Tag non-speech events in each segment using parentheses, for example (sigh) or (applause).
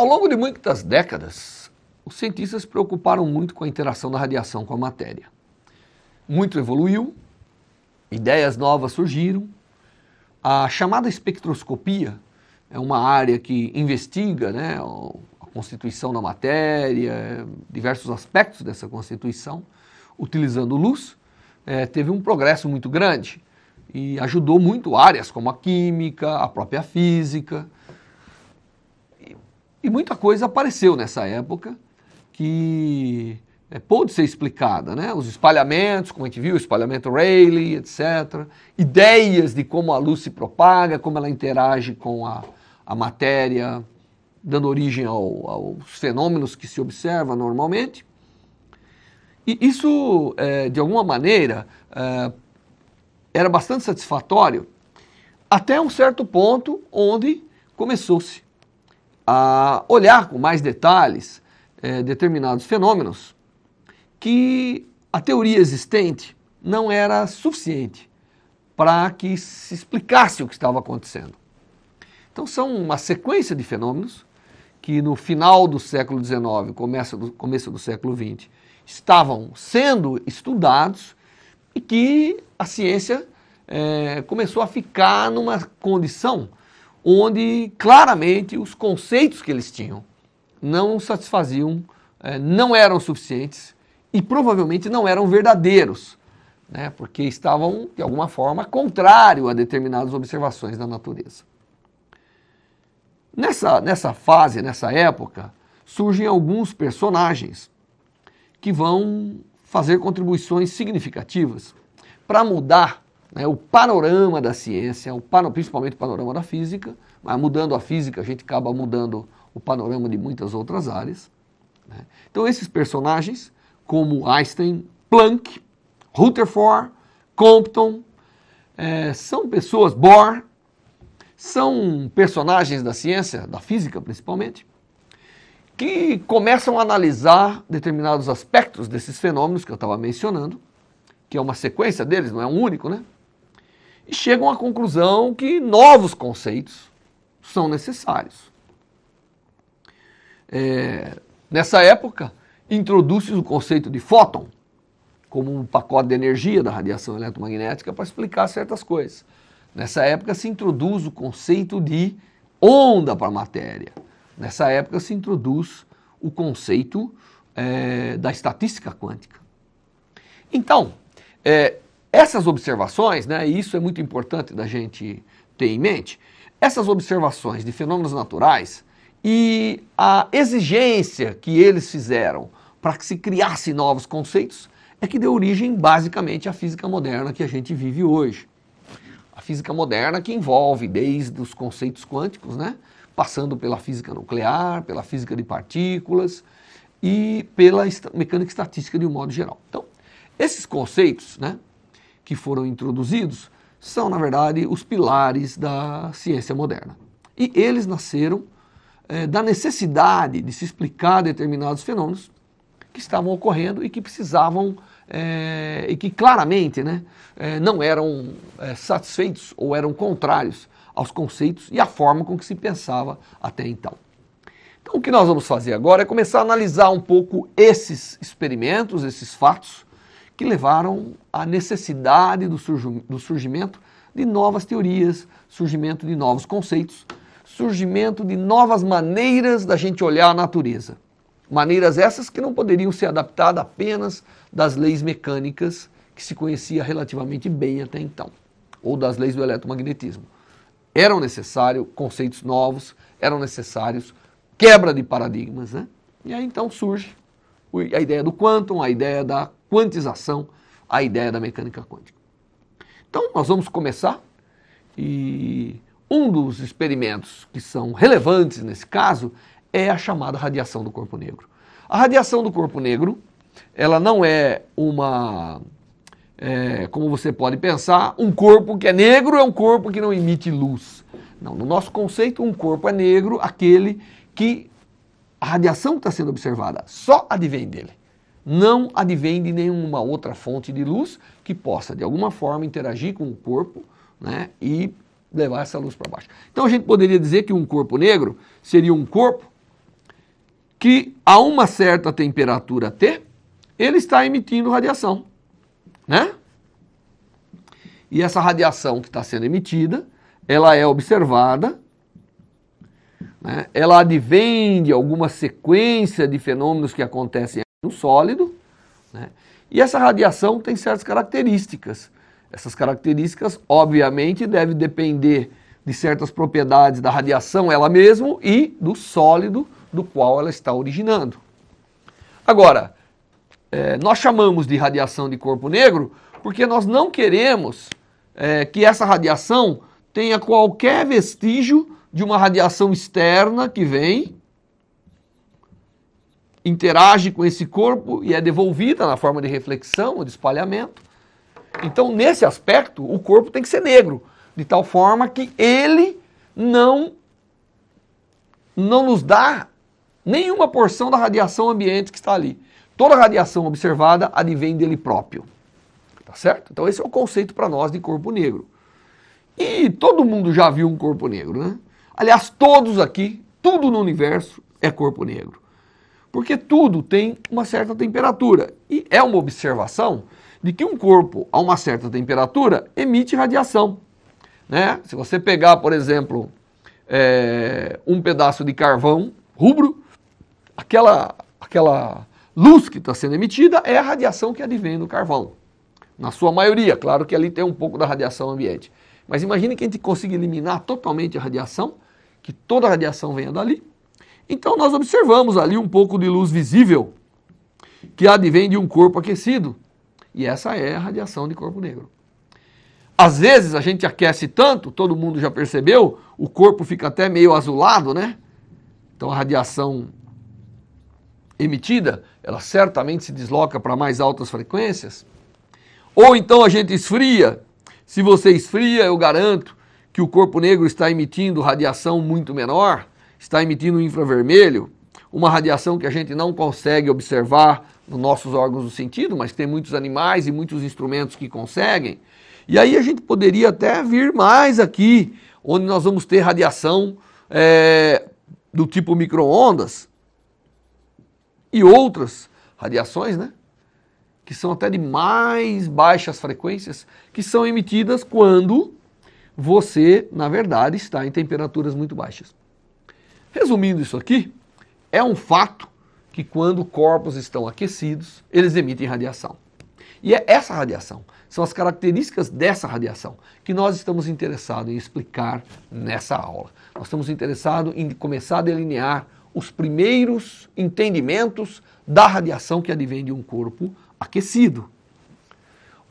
Ao longo de muitas décadas, os cientistas se preocuparam muito com a interação da radiação com a matéria. Muito evoluiu, ideias novas surgiram. A chamada espectroscopia é uma área que investiga né, a constituição da matéria, diversos aspectos dessa constituição, utilizando luz. É, teve um progresso muito grande e ajudou muito áreas como a química, a própria física. E muita coisa apareceu nessa época que é, pôde ser explicada, né? Os espalhamentos, como a gente viu, o espalhamento Rayleigh, etc. Ideias de como a luz se propaga, como ela interage com a, a matéria, dando origem ao, aos fenômenos que se observa normalmente. E isso, é, de alguma maneira, é, era bastante satisfatório até um certo ponto onde começou-se a olhar com mais detalhes é, determinados fenômenos que a teoria existente não era suficiente para que se explicasse o que estava acontecendo. Então, são uma sequência de fenômenos que no final do século XIX, começo do, começo do século XX, estavam sendo estudados e que a ciência é, começou a ficar numa condição onde claramente os conceitos que eles tinham não satisfaziam, eh, não eram suficientes e provavelmente não eram verdadeiros, né? porque estavam, de alguma forma, contrário a determinadas observações da natureza. Nessa, nessa fase, nessa época, surgem alguns personagens que vão fazer contribuições significativas para mudar né, o panorama da ciência, o pano, principalmente o panorama da física, mas mudando a física a gente acaba mudando o panorama de muitas outras áreas. Né. Então esses personagens, como Einstein, Planck, Rutherford, Compton, é, são pessoas, Bohr, são personagens da ciência, da física principalmente, que começam a analisar determinados aspectos desses fenômenos que eu estava mencionando, que é uma sequência deles, não é um único, né? e chegam à conclusão que novos conceitos são necessários. É, nessa época, introduz-se o conceito de fóton como um pacote de energia da radiação eletromagnética para explicar certas coisas. Nessa época se introduz o conceito de onda para a matéria. Nessa época se introduz o conceito é, da estatística quântica. Então, é, essas observações, né, e isso é muito importante da gente ter em mente, essas observações de fenômenos naturais e a exigência que eles fizeram para que se criassem novos conceitos é que deu origem basicamente à física moderna que a gente vive hoje. A física moderna que envolve desde os conceitos quânticos, né, passando pela física nuclear, pela física de partículas e pela mecânica estatística de um modo geral. Então, esses conceitos, né, que foram introduzidos são, na verdade, os pilares da ciência moderna. E eles nasceram é, da necessidade de se explicar determinados fenômenos que estavam ocorrendo e que precisavam é, e que claramente né, é, não eram é, satisfeitos ou eram contrários aos conceitos e à forma com que se pensava até então. Então, o que nós vamos fazer agora é começar a analisar um pouco esses experimentos, esses fatos, que levaram à necessidade do, do surgimento de novas teorias, surgimento de novos conceitos, surgimento de novas maneiras da gente olhar a natureza. Maneiras essas que não poderiam ser adaptadas apenas das leis mecânicas que se conhecia relativamente bem até então, ou das leis do eletromagnetismo. Eram necessários conceitos novos, eram necessários quebra de paradigmas, né? E aí então surge a ideia do quantum, a ideia da quantização à ideia da mecânica quântica. Então, nós vamos começar e um dos experimentos que são relevantes nesse caso é a chamada radiação do corpo negro. A radiação do corpo negro, ela não é uma, é, como você pode pensar, um corpo que é negro é um corpo que não emite luz. Não, no nosso conceito, um corpo é negro aquele que a radiação que está sendo observada só advém dele não advém de nenhuma outra fonte de luz que possa, de alguma forma, interagir com o corpo né, e levar essa luz para baixo. Então a gente poderia dizer que um corpo negro seria um corpo que, a uma certa temperatura T, ele está emitindo radiação. Né? E essa radiação que está sendo emitida, ela é observada, né? ela advém de alguma sequência de fenômenos que acontecem no sólido, né? E essa radiação tem certas características. Essas características, obviamente, devem depender de certas propriedades da radiação ela mesma e do sólido do qual ela está originando. Agora, é, nós chamamos de radiação de corpo negro porque nós não queremos é, que essa radiação tenha qualquer vestígio de uma radiação externa que vem interage com esse corpo e é devolvida na forma de reflexão ou de espalhamento. Então, nesse aspecto, o corpo tem que ser negro, de tal forma que ele não não nos dá nenhuma porção da radiação ambiente que está ali. Toda radiação observada advém dele próprio. Tá certo? Então esse é o conceito para nós de corpo negro. E todo mundo já viu um corpo negro, né? Aliás, todos aqui, tudo no universo é corpo negro. Porque tudo tem uma certa temperatura. E é uma observação de que um corpo a uma certa temperatura emite radiação. Né? Se você pegar, por exemplo, é, um pedaço de carvão rubro, aquela, aquela luz que está sendo emitida é a radiação que advém do carvão. Na sua maioria, claro que ali tem um pouco da radiação ambiente. Mas imagine que a gente consiga eliminar totalmente a radiação, que toda a radiação venha dali, então nós observamos ali um pouco de luz visível que advém de um corpo aquecido. E essa é a radiação de corpo negro. Às vezes a gente aquece tanto, todo mundo já percebeu, o corpo fica até meio azulado, né? Então a radiação emitida, ela certamente se desloca para mais altas frequências. Ou então a gente esfria. Se você esfria, eu garanto que o corpo negro está emitindo radiação muito menor está emitindo infravermelho, uma radiação que a gente não consegue observar nos nossos órgãos do sentido, mas tem muitos animais e muitos instrumentos que conseguem. E aí a gente poderia até vir mais aqui, onde nós vamos ter radiação é, do tipo microondas e outras radiações, né? Que são até de mais baixas frequências, que são emitidas quando você, na verdade, está em temperaturas muito baixas. Resumindo isso aqui, é um fato que quando corpos estão aquecidos, eles emitem radiação. E é essa radiação, são as características dessa radiação que nós estamos interessados em explicar nessa aula. Nós estamos interessados em começar a delinear os primeiros entendimentos da radiação que advém de um corpo aquecido.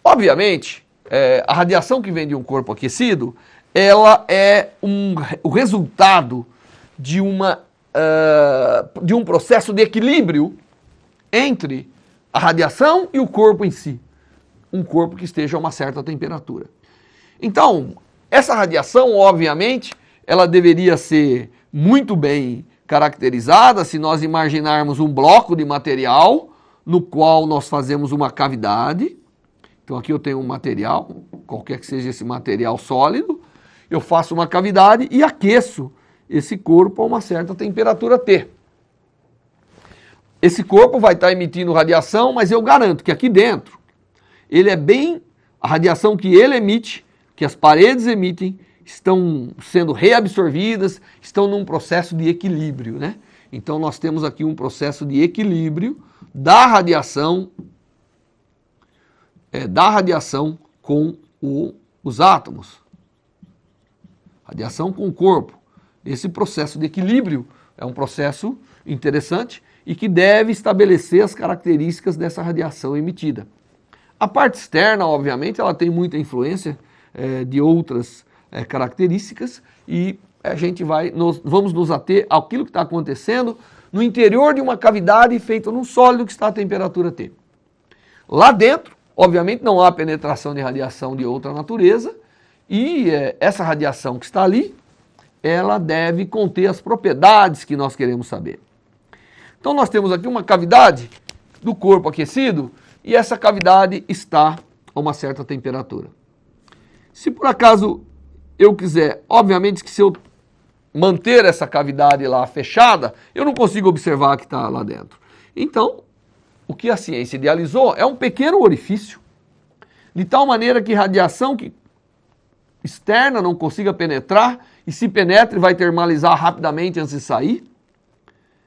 Obviamente, é, a radiação que vem de um corpo aquecido, ela é um, o resultado de, uma, uh, de um processo de equilíbrio entre a radiação e o corpo em si. Um corpo que esteja a uma certa temperatura. Então, essa radiação, obviamente, ela deveria ser muito bem caracterizada se nós imaginarmos um bloco de material no qual nós fazemos uma cavidade. Então aqui eu tenho um material, qualquer que seja esse material sólido, eu faço uma cavidade e aqueço esse corpo a uma certa temperatura T. Esse corpo vai estar tá emitindo radiação, mas eu garanto que aqui dentro ele é bem a radiação que ele emite, que as paredes emitem, estão sendo reabsorvidas, estão num processo de equilíbrio, né? Então nós temos aqui um processo de equilíbrio da radiação é, da radiação com o, os átomos. Radiação com o corpo. Esse processo de equilíbrio é um processo interessante e que deve estabelecer as características dessa radiação emitida. A parte externa, obviamente, ela tem muita influência é, de outras é, características e a gente vai, nós vamos nos ater àquilo que está acontecendo no interior de uma cavidade feita num sólido que está a temperatura T. Lá dentro, obviamente, não há penetração de radiação de outra natureza e é, essa radiação que está ali ela deve conter as propriedades que nós queremos saber. Então nós temos aqui uma cavidade do corpo aquecido e essa cavidade está a uma certa temperatura. Se por acaso eu quiser, obviamente que se eu manter essa cavidade lá fechada, eu não consigo observar que está lá dentro. Então, o que a ciência idealizou é um pequeno orifício, de tal maneira que radiação que externa não consiga penetrar e se penetra vai termalizar rapidamente antes de sair,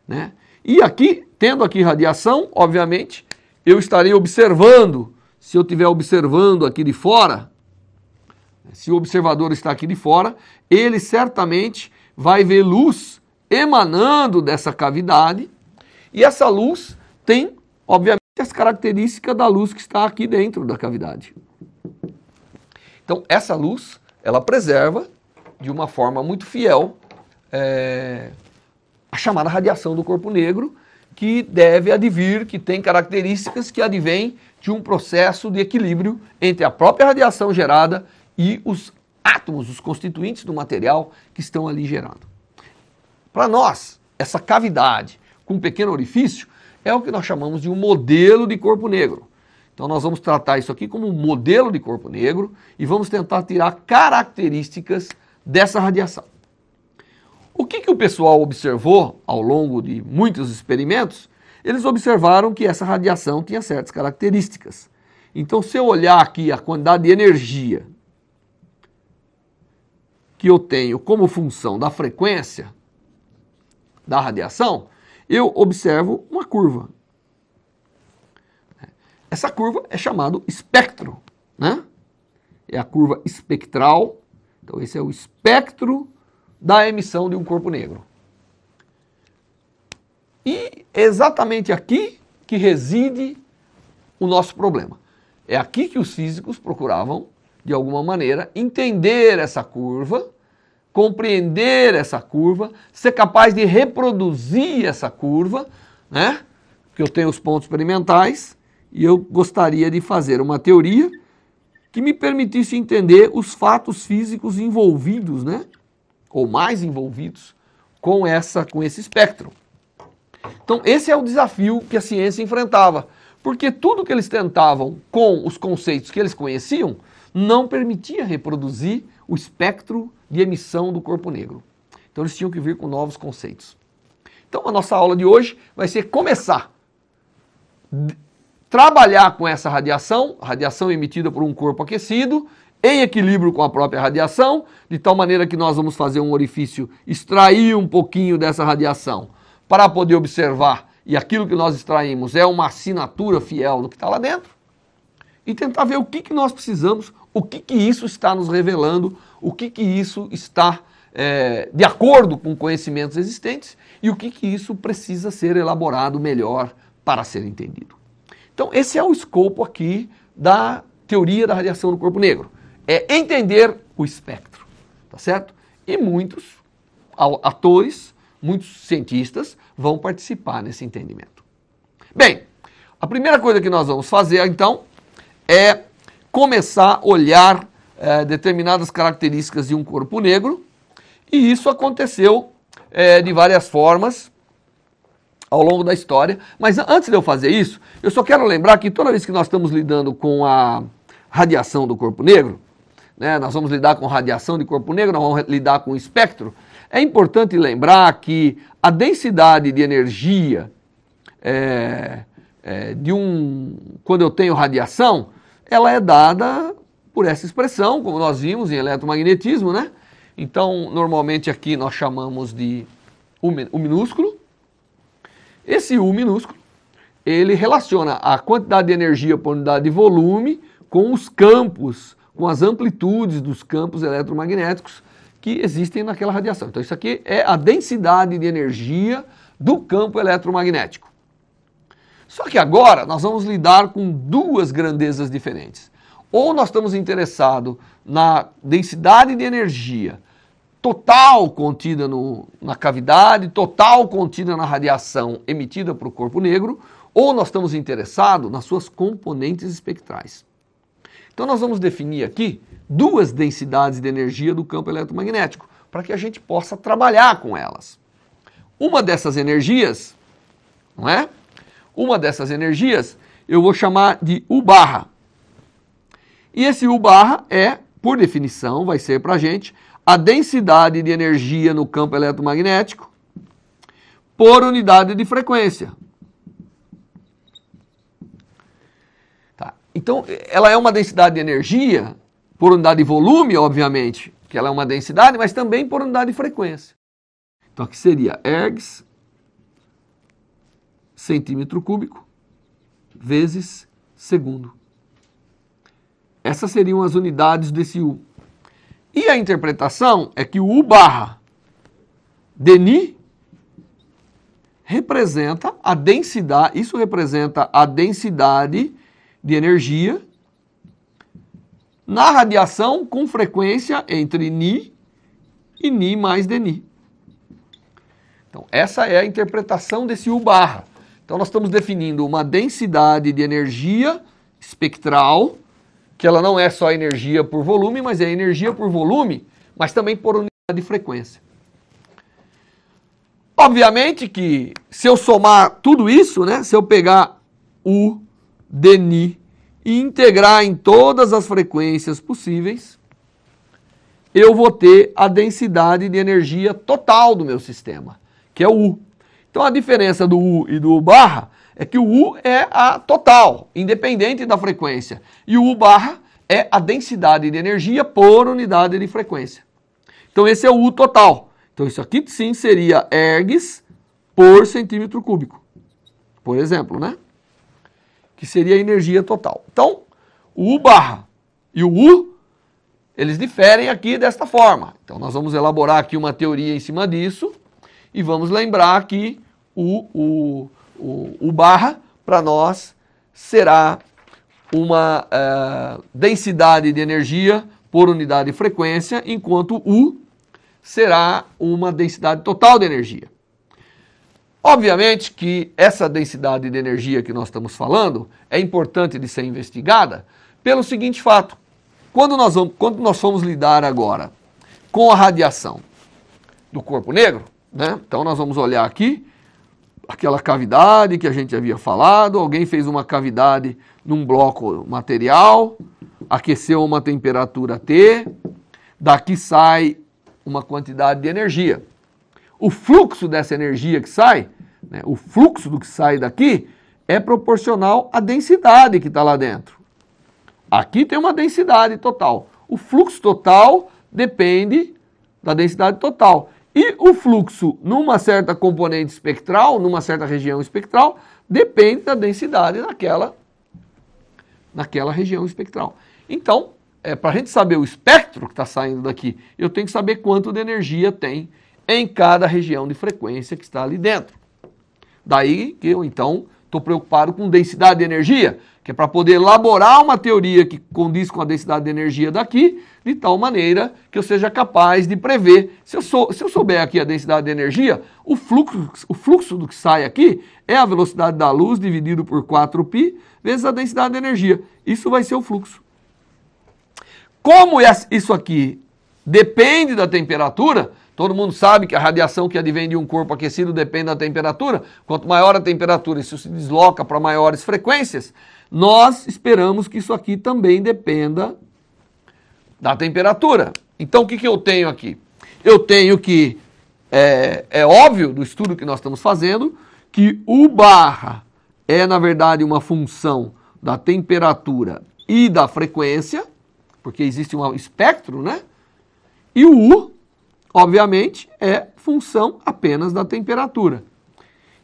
né? E aqui, tendo aqui radiação, obviamente, eu estarei observando, se eu estiver observando aqui de fora, se o observador está aqui de fora, ele certamente vai ver luz emanando dessa cavidade, e essa luz tem, obviamente, as características da luz que está aqui dentro da cavidade. Então, essa luz, ela preserva de uma forma muito fiel é, a chamada radiação do corpo negro, que deve advir, que tem características que advêm de um processo de equilíbrio entre a própria radiação gerada e os átomos, os constituintes do material que estão ali gerando. Para nós, essa cavidade com um pequeno orifício é o que nós chamamos de um modelo de corpo negro. Então nós vamos tratar isso aqui como um modelo de corpo negro e vamos tentar tirar características dessa radiação. O que, que o pessoal observou ao longo de muitos experimentos? Eles observaram que essa radiação tinha certas características. Então, se eu olhar aqui a quantidade de energia que eu tenho como função da frequência da radiação, eu observo uma curva. Essa curva é chamada espectro, né? É a curva espectral então, esse é o espectro da emissão de um corpo negro. E é exatamente aqui que reside o nosso problema. É aqui que os físicos procuravam, de alguma maneira, entender essa curva, compreender essa curva, ser capaz de reproduzir essa curva, né? Que eu tenho os pontos experimentais e eu gostaria de fazer uma teoria que me permitisse entender os fatos físicos envolvidos, né? Ou mais envolvidos com essa com esse espectro. Então, esse é o desafio que a ciência enfrentava, porque tudo que eles tentavam com os conceitos que eles conheciam não permitia reproduzir o espectro de emissão do corpo negro. Então, eles tinham que vir com novos conceitos. Então, a nossa aula de hoje vai ser começar trabalhar com essa radiação, radiação emitida por um corpo aquecido, em equilíbrio com a própria radiação, de tal maneira que nós vamos fazer um orifício, extrair um pouquinho dessa radiação, para poder observar, e aquilo que nós extraímos é uma assinatura fiel do que está lá dentro, e tentar ver o que, que nós precisamos, o que, que isso está nos revelando, o que, que isso está é, de acordo com conhecimentos existentes e o que, que isso precisa ser elaborado melhor para ser entendido. Então, esse é o escopo aqui da teoria da radiação do corpo negro. É entender o espectro, tá certo? E muitos atores, muitos cientistas vão participar nesse entendimento. Bem, a primeira coisa que nós vamos fazer então é começar a olhar é, determinadas características de um corpo negro, e isso aconteceu é, de várias formas ao longo da história. Mas antes de eu fazer isso, eu só quero lembrar que toda vez que nós estamos lidando com a radiação do corpo negro, né, nós vamos lidar com radiação de corpo negro, nós vamos lidar com espectro. É importante lembrar que a densidade de energia é, é, de um. quando eu tenho radiação, ela é dada por essa expressão, como nós vimos em eletromagnetismo, né? Então, normalmente aqui nós chamamos de o minúsculo, esse U minúsculo, ele relaciona a quantidade de energia por unidade de volume com os campos, com as amplitudes dos campos eletromagnéticos que existem naquela radiação. Então isso aqui é a densidade de energia do campo eletromagnético. Só que agora nós vamos lidar com duas grandezas diferentes. Ou nós estamos interessados na densidade de energia total contida no, na cavidade, total contida na radiação emitida para o corpo negro, ou nós estamos interessados nas suas componentes espectrais. Então nós vamos definir aqui duas densidades de energia do campo eletromagnético, para que a gente possa trabalhar com elas. Uma dessas energias, não é? Uma dessas energias eu vou chamar de U barra. E esse U barra é, por definição, vai ser para a gente a densidade de energia no campo eletromagnético por unidade de frequência. Tá. Então, ela é uma densidade de energia por unidade de volume, obviamente, que ela é uma densidade, mas também por unidade de frequência. Então, aqui seria ergs centímetro cúbico vezes segundo. Essas seriam as unidades desse U. E a interpretação é que o U barra Deni representa a densidade, isso representa a densidade de energia na radiação com frequência entre Ni e Ni mais Dni. Então, essa é a interpretação desse U barra. Então, nós estamos definindo uma densidade de energia espectral que ela não é só energia por volume, mas é energia por volume, mas também por unidade de frequência. Obviamente que se eu somar tudo isso, né, se eu pegar U, dni e integrar em todas as frequências possíveis, eu vou ter a densidade de energia total do meu sistema, que é o U. Então a diferença do U e do U barra é que o U é a total, independente da frequência. E o U barra é a densidade de energia por unidade de frequência. Então esse é o U total. Então isso aqui sim seria ergs por centímetro cúbico, por exemplo, né? Que seria a energia total. Então, o U barra e o U, eles diferem aqui desta forma. Então nós vamos elaborar aqui uma teoria em cima disso e vamos lembrar que o, o o, o barra, para nós, será uma uh, densidade de energia por unidade de frequência, enquanto U será uma densidade total de energia. Obviamente que essa densidade de energia que nós estamos falando é importante de ser investigada pelo seguinte fato: quando nós, vamos, quando nós formos lidar agora com a radiação do corpo negro, né? então nós vamos olhar aqui aquela cavidade que a gente havia falado, alguém fez uma cavidade num bloco material, aqueceu a uma temperatura T, daqui sai uma quantidade de energia. O fluxo dessa energia que sai, né, o fluxo do que sai daqui, é proporcional à densidade que está lá dentro. Aqui tem uma densidade total. O fluxo total depende da densidade total. E o fluxo numa certa componente espectral, numa certa região espectral, depende da densidade naquela, naquela região espectral. Então, é, para a gente saber o espectro que está saindo daqui, eu tenho que saber quanto de energia tem em cada região de frequência que está ali dentro. Daí que eu então estou preocupado com densidade de energia que é para poder elaborar uma teoria que condiz com a densidade de energia daqui, de tal maneira que eu seja capaz de prever. Se eu, sou, se eu souber aqui a densidade de energia, o fluxo, o fluxo do que sai aqui é a velocidade da luz dividido por 4π vezes a densidade de energia. Isso vai ser o fluxo. Como é isso aqui depende da temperatura, Todo mundo sabe que a radiação que advém de um corpo aquecido depende da temperatura. Quanto maior a temperatura, isso se desloca para maiores frequências. Nós esperamos que isso aqui também dependa da temperatura. Então, o que, que eu tenho aqui? Eu tenho que, é, é óbvio do estudo que nós estamos fazendo, que U barra é, na verdade, uma função da temperatura e da frequência, porque existe um espectro, né? E o U, obviamente, é função apenas da temperatura.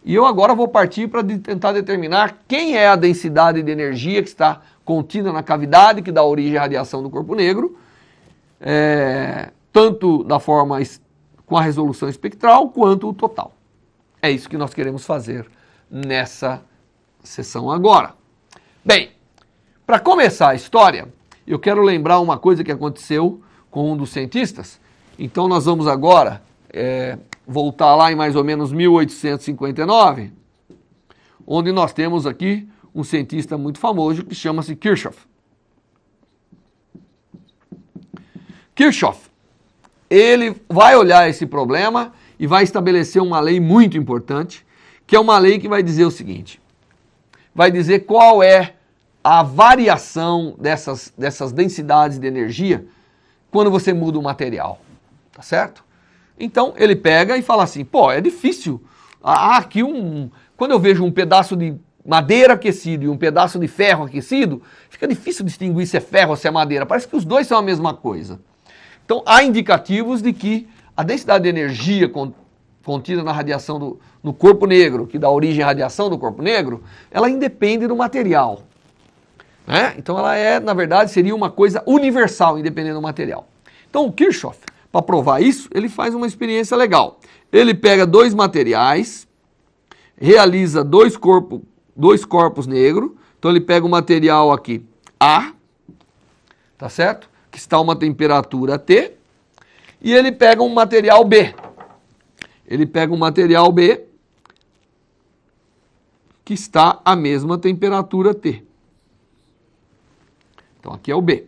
E eu agora vou partir para de tentar determinar quem é a densidade de energia que está contida na cavidade, que dá origem à radiação do corpo negro, é, tanto da forma com a resolução espectral quanto o total. É isso que nós queremos fazer nessa sessão agora. Bem, para começar a história, eu quero lembrar uma coisa que aconteceu com um dos cientistas. Então nós vamos agora é, voltar lá em mais ou menos 1859, onde nós temos aqui um cientista muito famoso que chama-se Kirchhoff. Kirchhoff, ele vai olhar esse problema e vai estabelecer uma lei muito importante, que é uma lei que vai dizer o seguinte: vai dizer qual é a variação dessas, dessas densidades de energia quando você muda o material, tá certo? Então ele pega e fala assim: pô, é difícil. Ah, aqui um. Quando eu vejo um pedaço de madeira aquecido e um pedaço de ferro aquecido, fica difícil distinguir se é ferro ou se é madeira. Parece que os dois são a mesma coisa. Então há indicativos de que a densidade de energia contida na radiação do, no corpo negro, que dá origem à radiação do corpo negro, ela independe do material. Né? Então ela é, na verdade, seria uma coisa universal, independente do material. Então o Kirchhoff para provar isso, ele faz uma experiência legal. Ele pega dois materiais, realiza dois, corpo, dois corpos negros. Então ele pega o material aqui A, tá certo? Que está uma temperatura T. E ele pega um material B. Ele pega um material B que está a mesma temperatura T. Então aqui é o B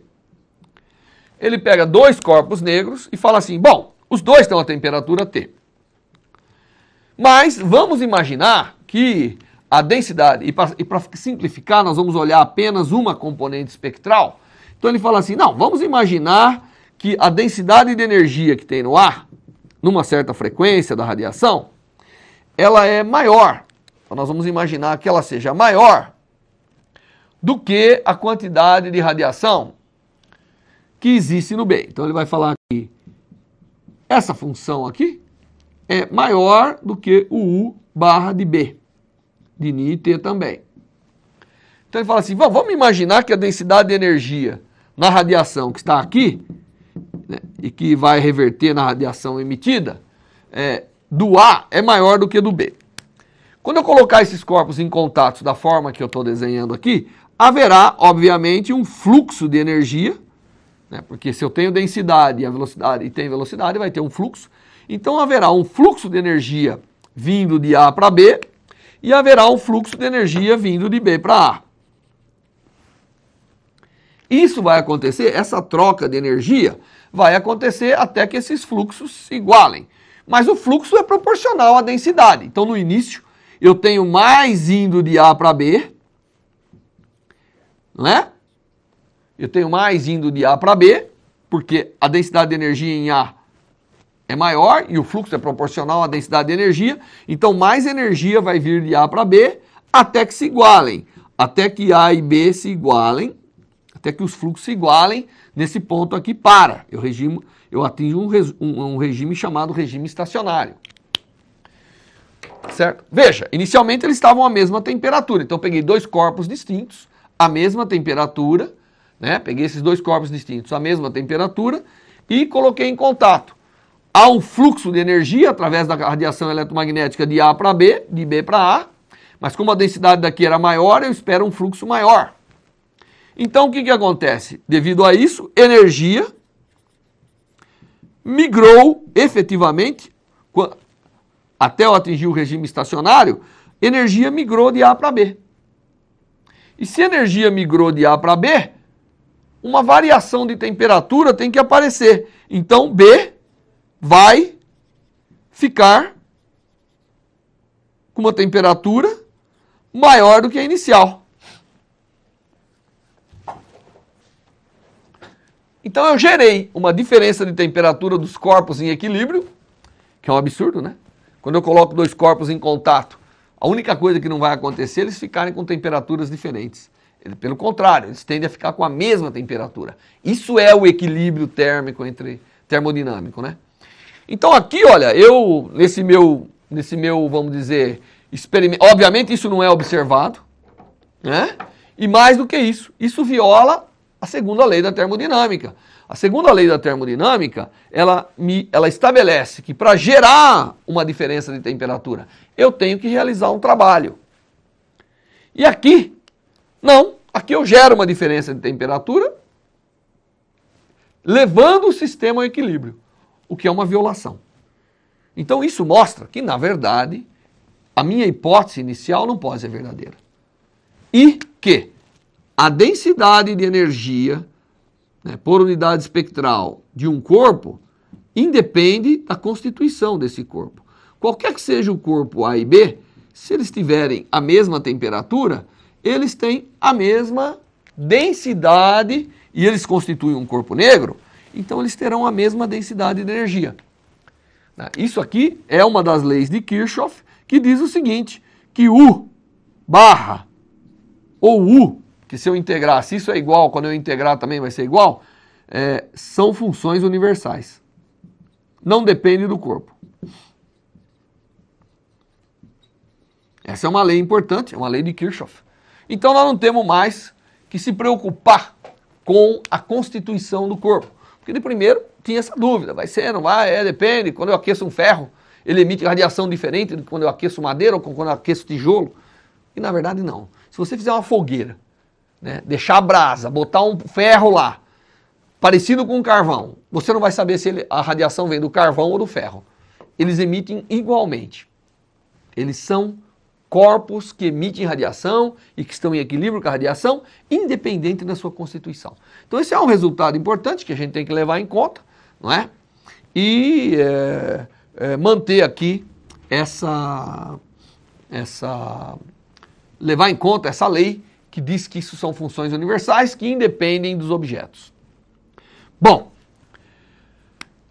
ele pega dois corpos negros e fala assim: bom, os dois têm uma temperatura T. Mas vamos imaginar que a densidade, e para simplificar, nós vamos olhar apenas uma componente espectral. Então ele fala assim: não, vamos imaginar que a densidade de energia que tem no ar, numa certa frequência da radiação, ela é maior. Então nós vamos imaginar que ela seja maior do que a quantidade de radiação que existe no bem. Então ele vai falar que essa função aqui é maior do que o U barra de B, de Ni e T também. Então ele fala assim, vamos imaginar que a densidade de energia na radiação que está aqui, né, e que vai reverter na radiação emitida, é, do A é maior do que do B. Quando eu colocar esses corpos em contato da forma que eu estou desenhando aqui, haverá, obviamente, um fluxo de energia né? Porque se eu tenho densidade e a velocidade e tem velocidade, vai ter um fluxo. Então haverá um fluxo de energia vindo de A para B e haverá um fluxo de energia vindo de B para A. Isso vai acontecer, essa troca de energia vai acontecer até que esses fluxos se igualem. Mas o fluxo é proporcional à densidade. Então no início eu tenho mais indo de A para B, né? eu tenho mais indo de A para B, porque a densidade de energia em A é maior e o fluxo é proporcional à densidade de energia, então mais energia vai vir de A para B até que se igualem, até que A e B se igualem, até que os fluxos se igualem, nesse ponto aqui para. Eu, regimo, eu atingo um, um, um regime chamado regime estacionário. Certo? Veja, inicialmente eles estavam à mesma temperatura, então eu peguei dois corpos distintos, a mesma temperatura, né? Peguei esses dois corpos distintos, a mesma temperatura, e coloquei em contato. Há um fluxo de energia através da radiação eletromagnética de A para B, de B para A, mas como a densidade daqui era maior, eu espero um fluxo maior. Então o que, que acontece? Devido a isso, energia migrou efetivamente até eu atingir o regime estacionário, energia migrou de A para B. E se energia migrou de A para B, uma variação de temperatura tem que aparecer. Então, B vai ficar com uma temperatura maior do que a inicial. Então eu gerei uma diferença de temperatura dos corpos em equilíbrio, que é um absurdo, né? Quando eu coloco dois corpos em contato, a única coisa que não vai acontecer é eles ficarem com temperaturas diferentes. Pelo contrário, eles tendem a ficar com a mesma temperatura. Isso é o equilíbrio térmico entre termodinâmico, né? Então aqui, olha, eu nesse meu, nesse meu, vamos dizer, experimento, obviamente isso não é observado, né? E mais do que isso, isso viola a segunda lei da termodinâmica. A segunda lei da termodinâmica, ela me ela estabelece que para gerar uma diferença de temperatura, eu tenho que realizar um trabalho. E aqui não, aqui eu gero uma diferença de temperatura, levando o sistema ao equilíbrio, o que é uma violação. Então isso mostra que, na verdade, a minha hipótese inicial não pode ser verdadeira. E que a densidade de energia né, por unidade espectral de um corpo independe da constituição desse corpo. Qualquer que seja o corpo A e B, se eles tiverem a mesma temperatura, eles têm a mesma densidade e eles constituem um corpo negro, então eles terão a mesma densidade de energia. Né? Isso aqui é uma das leis de Kirchhoff que diz o seguinte, que U barra ou U, que se eu integrar, se isso é igual, quando eu integrar também vai ser igual, é, são funções universais. Não depende do corpo. Essa é uma lei importante, é uma lei de Kirchhoff. Então nós não temos mais que se preocupar com a constituição do corpo. Porque de primeiro tinha essa dúvida, vai ser, não vai, é, depende, quando eu aqueço um ferro, ele emite radiação diferente do que quando eu aqueço madeira ou quando eu aqueço tijolo. E na verdade não. Se você fizer uma fogueira, né, deixar a brasa, botar um ferro lá, parecido com um carvão, você não vai saber se ele, a radiação vem do carvão ou do ferro. Eles emitem igualmente. Eles são corpos que emitem radiação e que estão em equilíbrio com a radiação, independente da sua constituição. Então, esse é um resultado importante que a gente tem que levar em conta, não é? E é, é, manter aqui essa, essa. levar em conta essa lei que diz que isso são funções universais que independem dos objetos. Bom,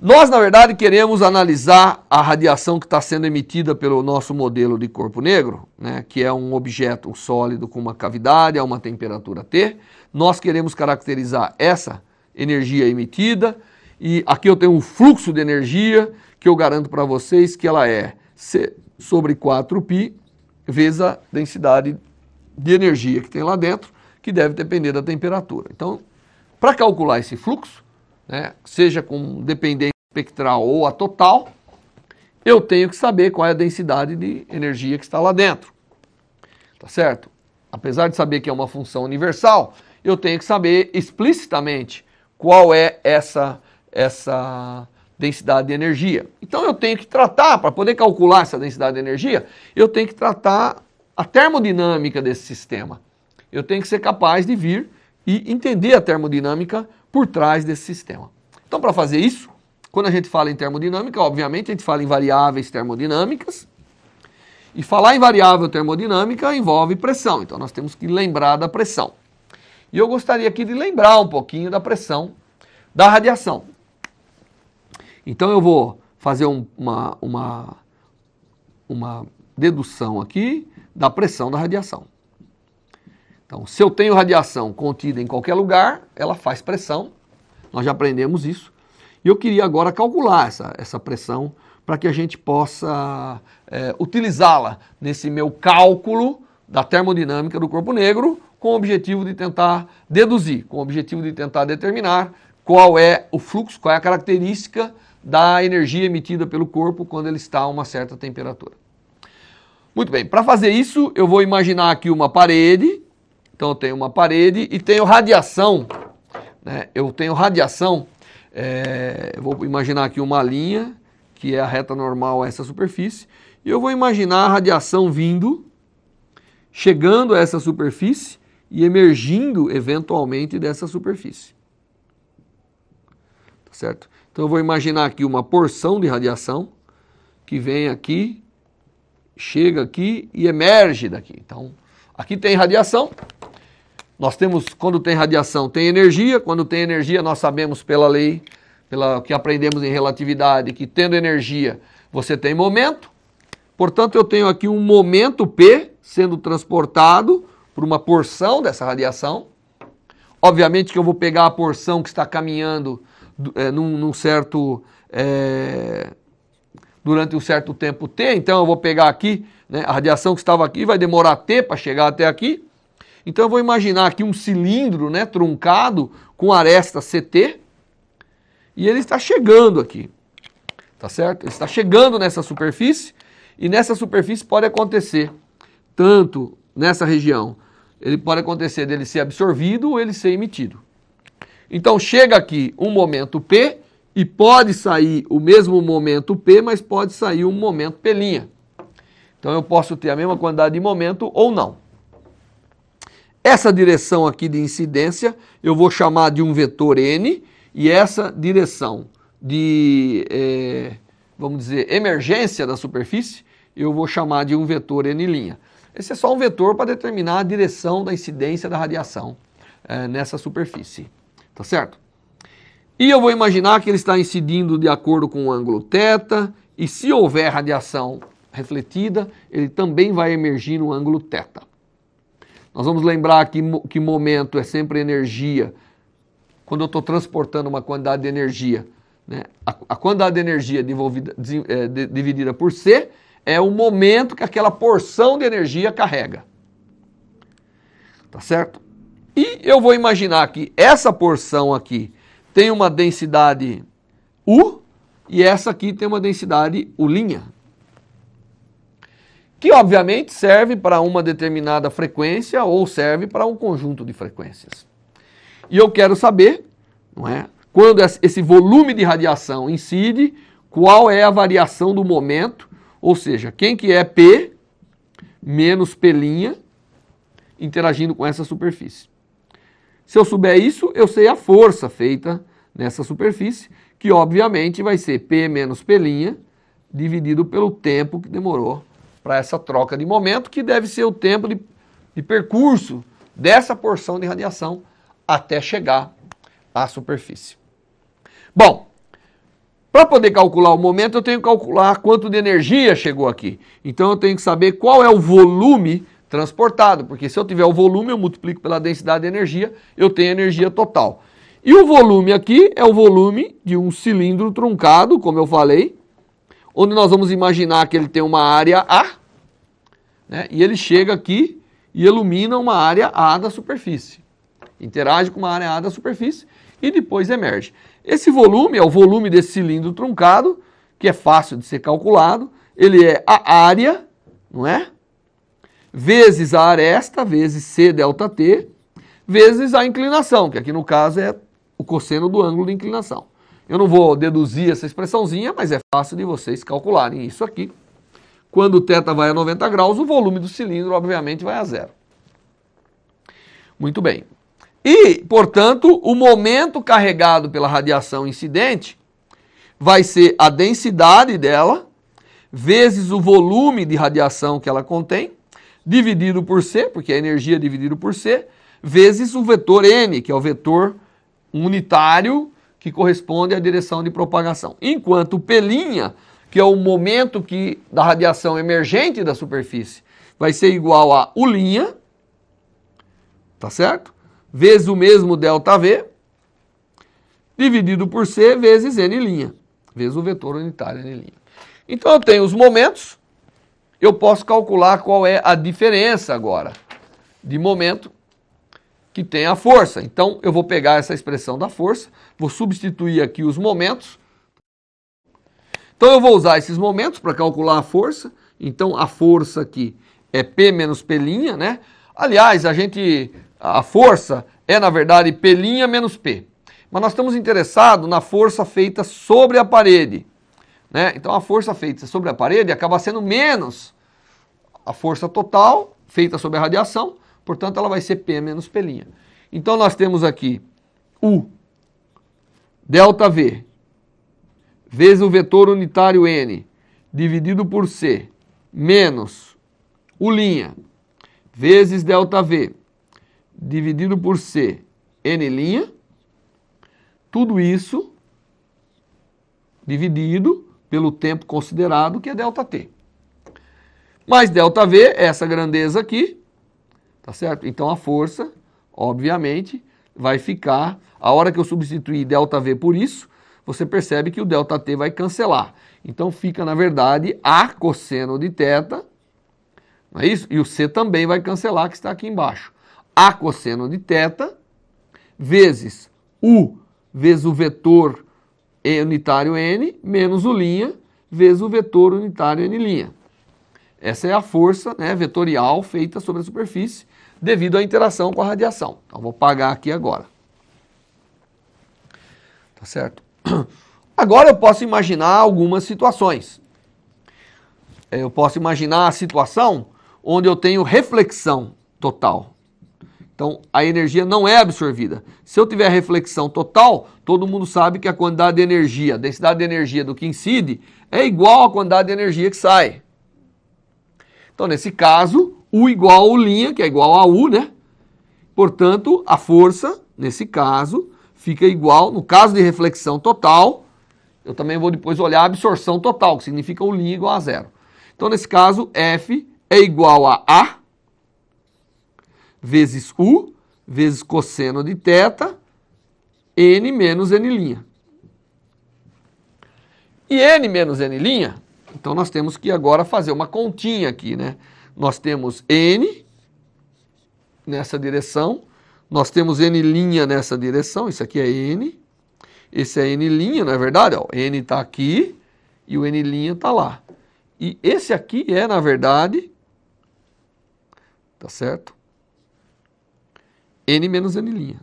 nós, na verdade, queremos analisar a radiação que está sendo emitida pelo nosso modelo de corpo negro, né, que é um objeto sólido com uma cavidade a uma temperatura T. Nós queremos caracterizar essa energia emitida e aqui eu tenho um fluxo de energia que eu garanto para vocês que ela é C sobre 4π vezes a densidade de energia que tem lá dentro, que deve depender da temperatura. Então, para calcular esse fluxo, né, seja com dependência espectral ou a total, eu tenho que saber qual é a densidade de energia que está lá dentro. Tá certo? Apesar de saber que é uma função universal, eu tenho que saber explicitamente qual é essa essa densidade de energia. Então eu tenho que tratar para poder calcular essa densidade de energia, eu tenho que tratar a termodinâmica desse sistema. Eu tenho que ser capaz de vir e entender a termodinâmica por trás desse sistema. Então, para fazer isso, quando a gente fala em termodinâmica, obviamente a gente fala em variáveis termodinâmicas. E falar em variável termodinâmica envolve pressão, então nós temos que lembrar da pressão. E eu gostaria aqui de lembrar um pouquinho da pressão da radiação. Então eu vou fazer um, uma, uma, uma dedução aqui da pressão da radiação. Então, se eu tenho radiação contida em qualquer lugar, ela faz pressão, nós já aprendemos isso. E eu queria agora calcular essa, essa pressão para que a gente possa é, utilizá-la nesse meu cálculo da termodinâmica do corpo negro, com o objetivo de tentar deduzir, com o objetivo de tentar determinar qual é o fluxo, qual é a característica da energia emitida pelo corpo quando ele está a uma certa temperatura. Muito bem, para fazer isso, eu vou imaginar aqui uma parede então eu tenho uma parede e tenho radiação. Né? Eu tenho radiação, é, eu vou imaginar aqui uma linha, que é a reta normal a essa superfície, e eu vou imaginar a radiação vindo, chegando a essa superfície e emergindo eventualmente dessa superfície. Tá certo? Então eu vou imaginar aqui uma porção de radiação que vem aqui, chega aqui e emerge daqui. Então, aqui tem radiação, nós temos, quando tem radiação, tem energia. Quando tem energia, nós sabemos pela lei, pela que aprendemos em relatividade, que tendo energia, você tem momento. Portanto, eu tenho aqui um momento P sendo transportado por uma porção dessa radiação. Obviamente que eu vou pegar a porção que está caminhando é, num, num, certo. É, durante um certo tempo T, então eu vou pegar aqui, né, a radiação que estava aqui vai demorar T para chegar até aqui. Então eu vou imaginar aqui um cilindro né, truncado com aresta CT e ele está chegando aqui, tá certo? Ele está chegando nessa superfície e nessa superfície pode acontecer tanto nessa região, ele pode acontecer dele ser absorvido ou ele ser emitido. Então chega aqui um momento P e pode sair o mesmo momento P, mas pode sair um momento P'. Então eu posso ter a mesma quantidade de momento ou não. Essa direção aqui de incidência eu vou chamar de um vetor N e essa direção de, é, vamos dizer, emergência da superfície eu vou chamar de um vetor N'. Esse é só um vetor para determinar a direção da incidência da radiação é, nessa superfície, tá certo? E eu vou imaginar que ele está incidindo de acordo com o ângulo θ e se houver radiação refletida, ele também vai emergir no ângulo θ. Nós vamos lembrar que, que momento é sempre energia. Quando eu estou transportando uma quantidade de energia, né? a, a quantidade de energia é, de, dividida por C é o momento que aquela porção de energia carrega. Tá certo? E eu vou imaginar que essa porção aqui tem uma densidade U e essa aqui tem uma densidade U' que obviamente serve para uma determinada frequência ou serve para um conjunto de frequências. E eu quero saber, não é, quando esse volume de radiação incide, qual é a variação do momento, ou seja, quem que é P menos P' interagindo com essa superfície. Se eu souber isso, eu sei a força feita nessa superfície, que obviamente vai ser P menos P' dividido pelo tempo que demorou para essa troca de momento, que deve ser o tempo de, de percurso dessa porção de radiação até chegar à superfície. Bom, para poder calcular o momento, eu tenho que calcular quanto de energia chegou aqui. Então eu tenho que saber qual é o volume transportado, porque se eu tiver o volume, eu multiplico pela densidade de energia, eu tenho energia total. E o volume aqui é o volume de um cilindro truncado, como eu falei, onde nós vamos imaginar que ele tem uma área A, né? e ele chega aqui e ilumina uma área A da superfície. Interage com uma área A da superfície e depois emerge. Esse volume é o volume desse cilindro truncado, que é fácil de ser calculado. Ele é a área, não é? Vezes a aresta, vezes C delta T, vezes a inclinação, que aqui no caso é o cosseno do ângulo de inclinação. Eu não vou deduzir essa expressãozinha, mas é fácil de vocês calcularem isso aqui. Quando o θ vai a 90 graus, o volume do cilindro, obviamente, vai a zero. Muito bem. E, portanto, o momento carregado pela radiação incidente vai ser a densidade dela vezes o volume de radiação que ela contém, dividido por C, porque é energia dividido por C, vezes o vetor N, que é o vetor unitário que corresponde à direção de propagação. Enquanto o pelinha, que é o momento que, da radiação emergente da superfície, vai ser igual a U', tá certo? Vezes o mesmo ΔV, dividido por C vezes N', vezes o vetor unitário N'. Então eu tenho os momentos, eu posso calcular qual é a diferença agora de momento que tem a força. Então eu vou pegar essa expressão da força, vou substituir aqui os momentos. Então eu vou usar esses momentos para calcular a força. Então a força aqui é P menos P', né? Aliás, a gente a força é na verdade P' menos P. Mas nós estamos interessados na força feita sobre a parede. Né? Então a força feita sobre a parede acaba sendo menos a força total feita sobre a radiação Portanto, ela vai ser P menos pelinha. Então, nós temos aqui U, delta V, vezes o vetor unitário N, dividido por C, menos U', vezes delta V, dividido por C, N', tudo isso dividido pelo tempo considerado, que é delta T. Mais delta V, é essa grandeza aqui, Tá certo? Então a força, obviamente, vai ficar. A hora que eu substituir ΔV por isso, você percebe que o ΔT vai cancelar. Então fica, na verdade, A cosseno de θ, não é isso? E o C também vai cancelar, que está aqui embaixo. A cosseno de θ vezes U vezes o vetor unitário N, menos o linha, vezes o vetor unitário N'. Essa é a força né, vetorial feita sobre a superfície devido à interação com a radiação. Então, vou pagar aqui agora. Tá certo? (clears throat) Agora eu posso imaginar algumas situações. É, eu posso imaginar a situação onde eu tenho reflexão total. Então, a energia não é absorvida. Se eu tiver reflexão total, todo mundo sabe que a quantidade de energia, a densidade de energia do que incide é igual à quantidade de energia que sai. Então, nesse caso, U igual ao linha, que é igual a U, né? Portanto, a força, nesse caso, fica igual, no caso de reflexão total, eu também vou depois olhar a absorção total, que significa U' igual a zero. Então, nesse caso, F é igual a A vezes U vezes cosseno de θ, N menos N'. E N menos N', então nós temos que agora fazer uma continha aqui, né? nós temos N nessa direção, nós temos N' linha nessa direção, isso aqui é N, esse é N', linha, não é verdade? Ó, N está aqui e o N' está lá. E esse aqui é, na verdade, tá certo? N menos N'.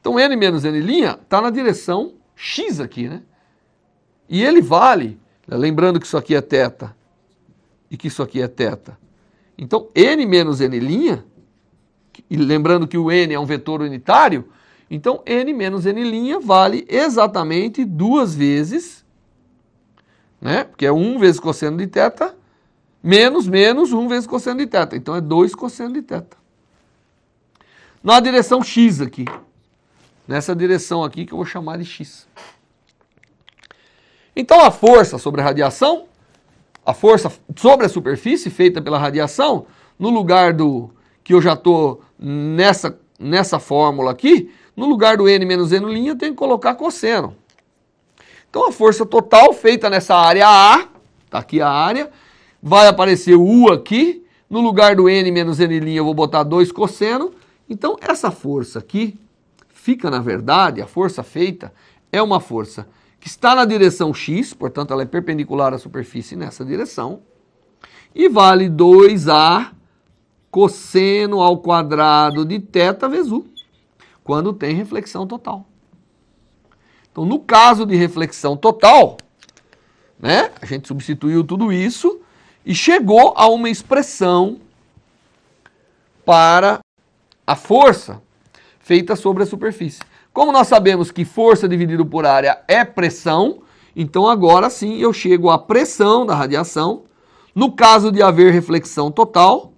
Então, N menos N' está na direção X aqui, né? E ele vale né? Lembrando que isso aqui é teta e que isso aqui é teta. Então, n menos n', e lembrando que o n é um vetor unitário, então n menos n' vale exatamente duas vezes, né? Porque é 1 vezes cosseno de teta, menos menos 1 vezes cosseno de teta. Então é 2 cosseno de teta. Na direção x aqui. Nessa direção aqui que eu vou chamar de x. Então a força sobre a radiação, a força sobre a superfície feita pela radiação, no lugar do que eu já estou nessa, nessa fórmula aqui, no lugar do N menos N linha, eu tenho que colocar cosseno. Então a força total feita nessa área A, está aqui a área, vai aparecer U aqui, no lugar do N menos N linha eu vou botar 2 cosseno, então essa força aqui fica na verdade, a força feita é uma força que está na direção x, portanto ela é perpendicular à superfície nessa direção, e vale 2a cosseno ao quadrado de θ vezes u, quando tem reflexão total. Então, no caso de reflexão total, né, a gente substituiu tudo isso e chegou a uma expressão para a força feita sobre a superfície. Como nós sabemos que força dividido por área é pressão, então agora sim eu chego à pressão da radiação. No caso de haver reflexão total,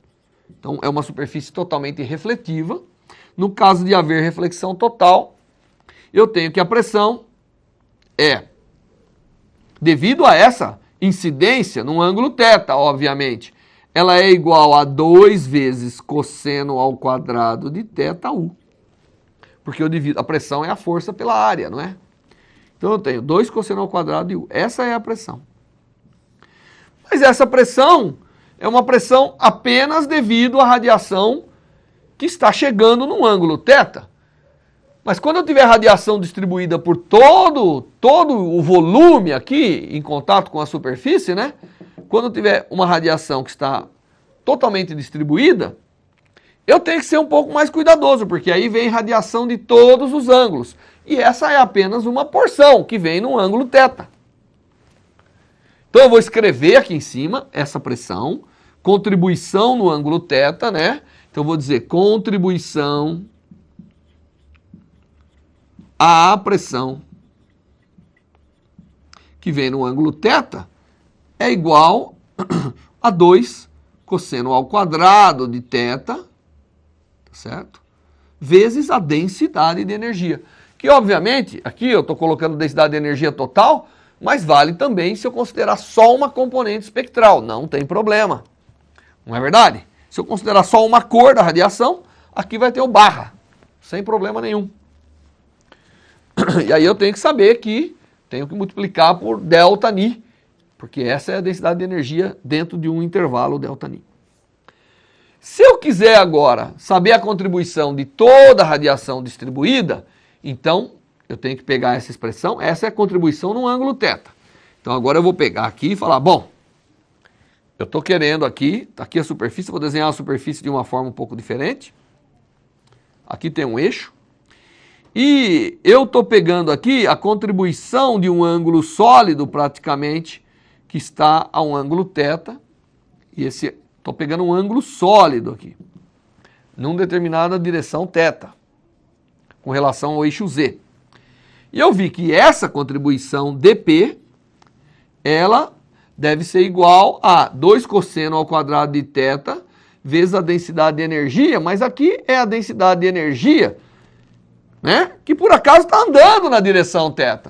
então é uma superfície totalmente refletiva. No caso de haver reflexão total, eu tenho que a pressão é devido a essa incidência no ângulo θ, obviamente, ela é igual a 2 vezes cosseno ao quadrado de θu. u porque eu divido. A pressão é a força pela área, não é? Então eu tenho 2 cosseno ao quadrado de U. Essa é a pressão. Mas essa pressão é uma pressão apenas devido à radiação que está chegando num ângulo θ. Mas quando eu tiver radiação distribuída por todo, todo o volume aqui, em contato com a superfície, né? Quando eu tiver uma radiação que está totalmente distribuída, eu tenho que ser um pouco mais cuidadoso, porque aí vem radiação de todos os ângulos. E essa é apenas uma porção que vem no ângulo θ. Então eu vou escrever aqui em cima essa pressão, contribuição no ângulo θ, né? Então eu vou dizer contribuição à pressão que vem no ângulo θ é igual (coughs) a 2 cosseno ao quadrado de θ certo? Vezes a densidade de energia. Que, obviamente, aqui eu estou colocando densidade de energia total, mas vale também se eu considerar só uma componente espectral, não tem problema. Não é verdade? Se eu considerar só uma cor da radiação, aqui vai ter o barra, sem problema nenhum. (coughs) E aí eu tenho que saber que tenho que multiplicar por delta Ni, porque essa é a densidade de energia dentro de um intervalo delta Ni. Se eu quiser agora saber a contribuição de toda a radiação distribuída, então eu tenho que pegar essa expressão, essa é a contribuição no ângulo θ. Então agora eu vou pegar aqui e falar, bom, eu estou querendo aqui, tá aqui a superfície, vou desenhar a superfície de uma forma um pouco diferente. Aqui tem um eixo. E eu estou pegando aqui a contribuição de um ângulo sólido praticamente, que está a um ângulo θ, e esse Estou pegando um ângulo sólido aqui, num determinada direção θ, com relação ao eixo Z. E eu vi que essa contribuição dP, ela deve ser igual a 2 cosseno ao quadrado de θ vezes a densidade de energia, mas aqui é a densidade de energia, né? Que por acaso está andando na direção θ.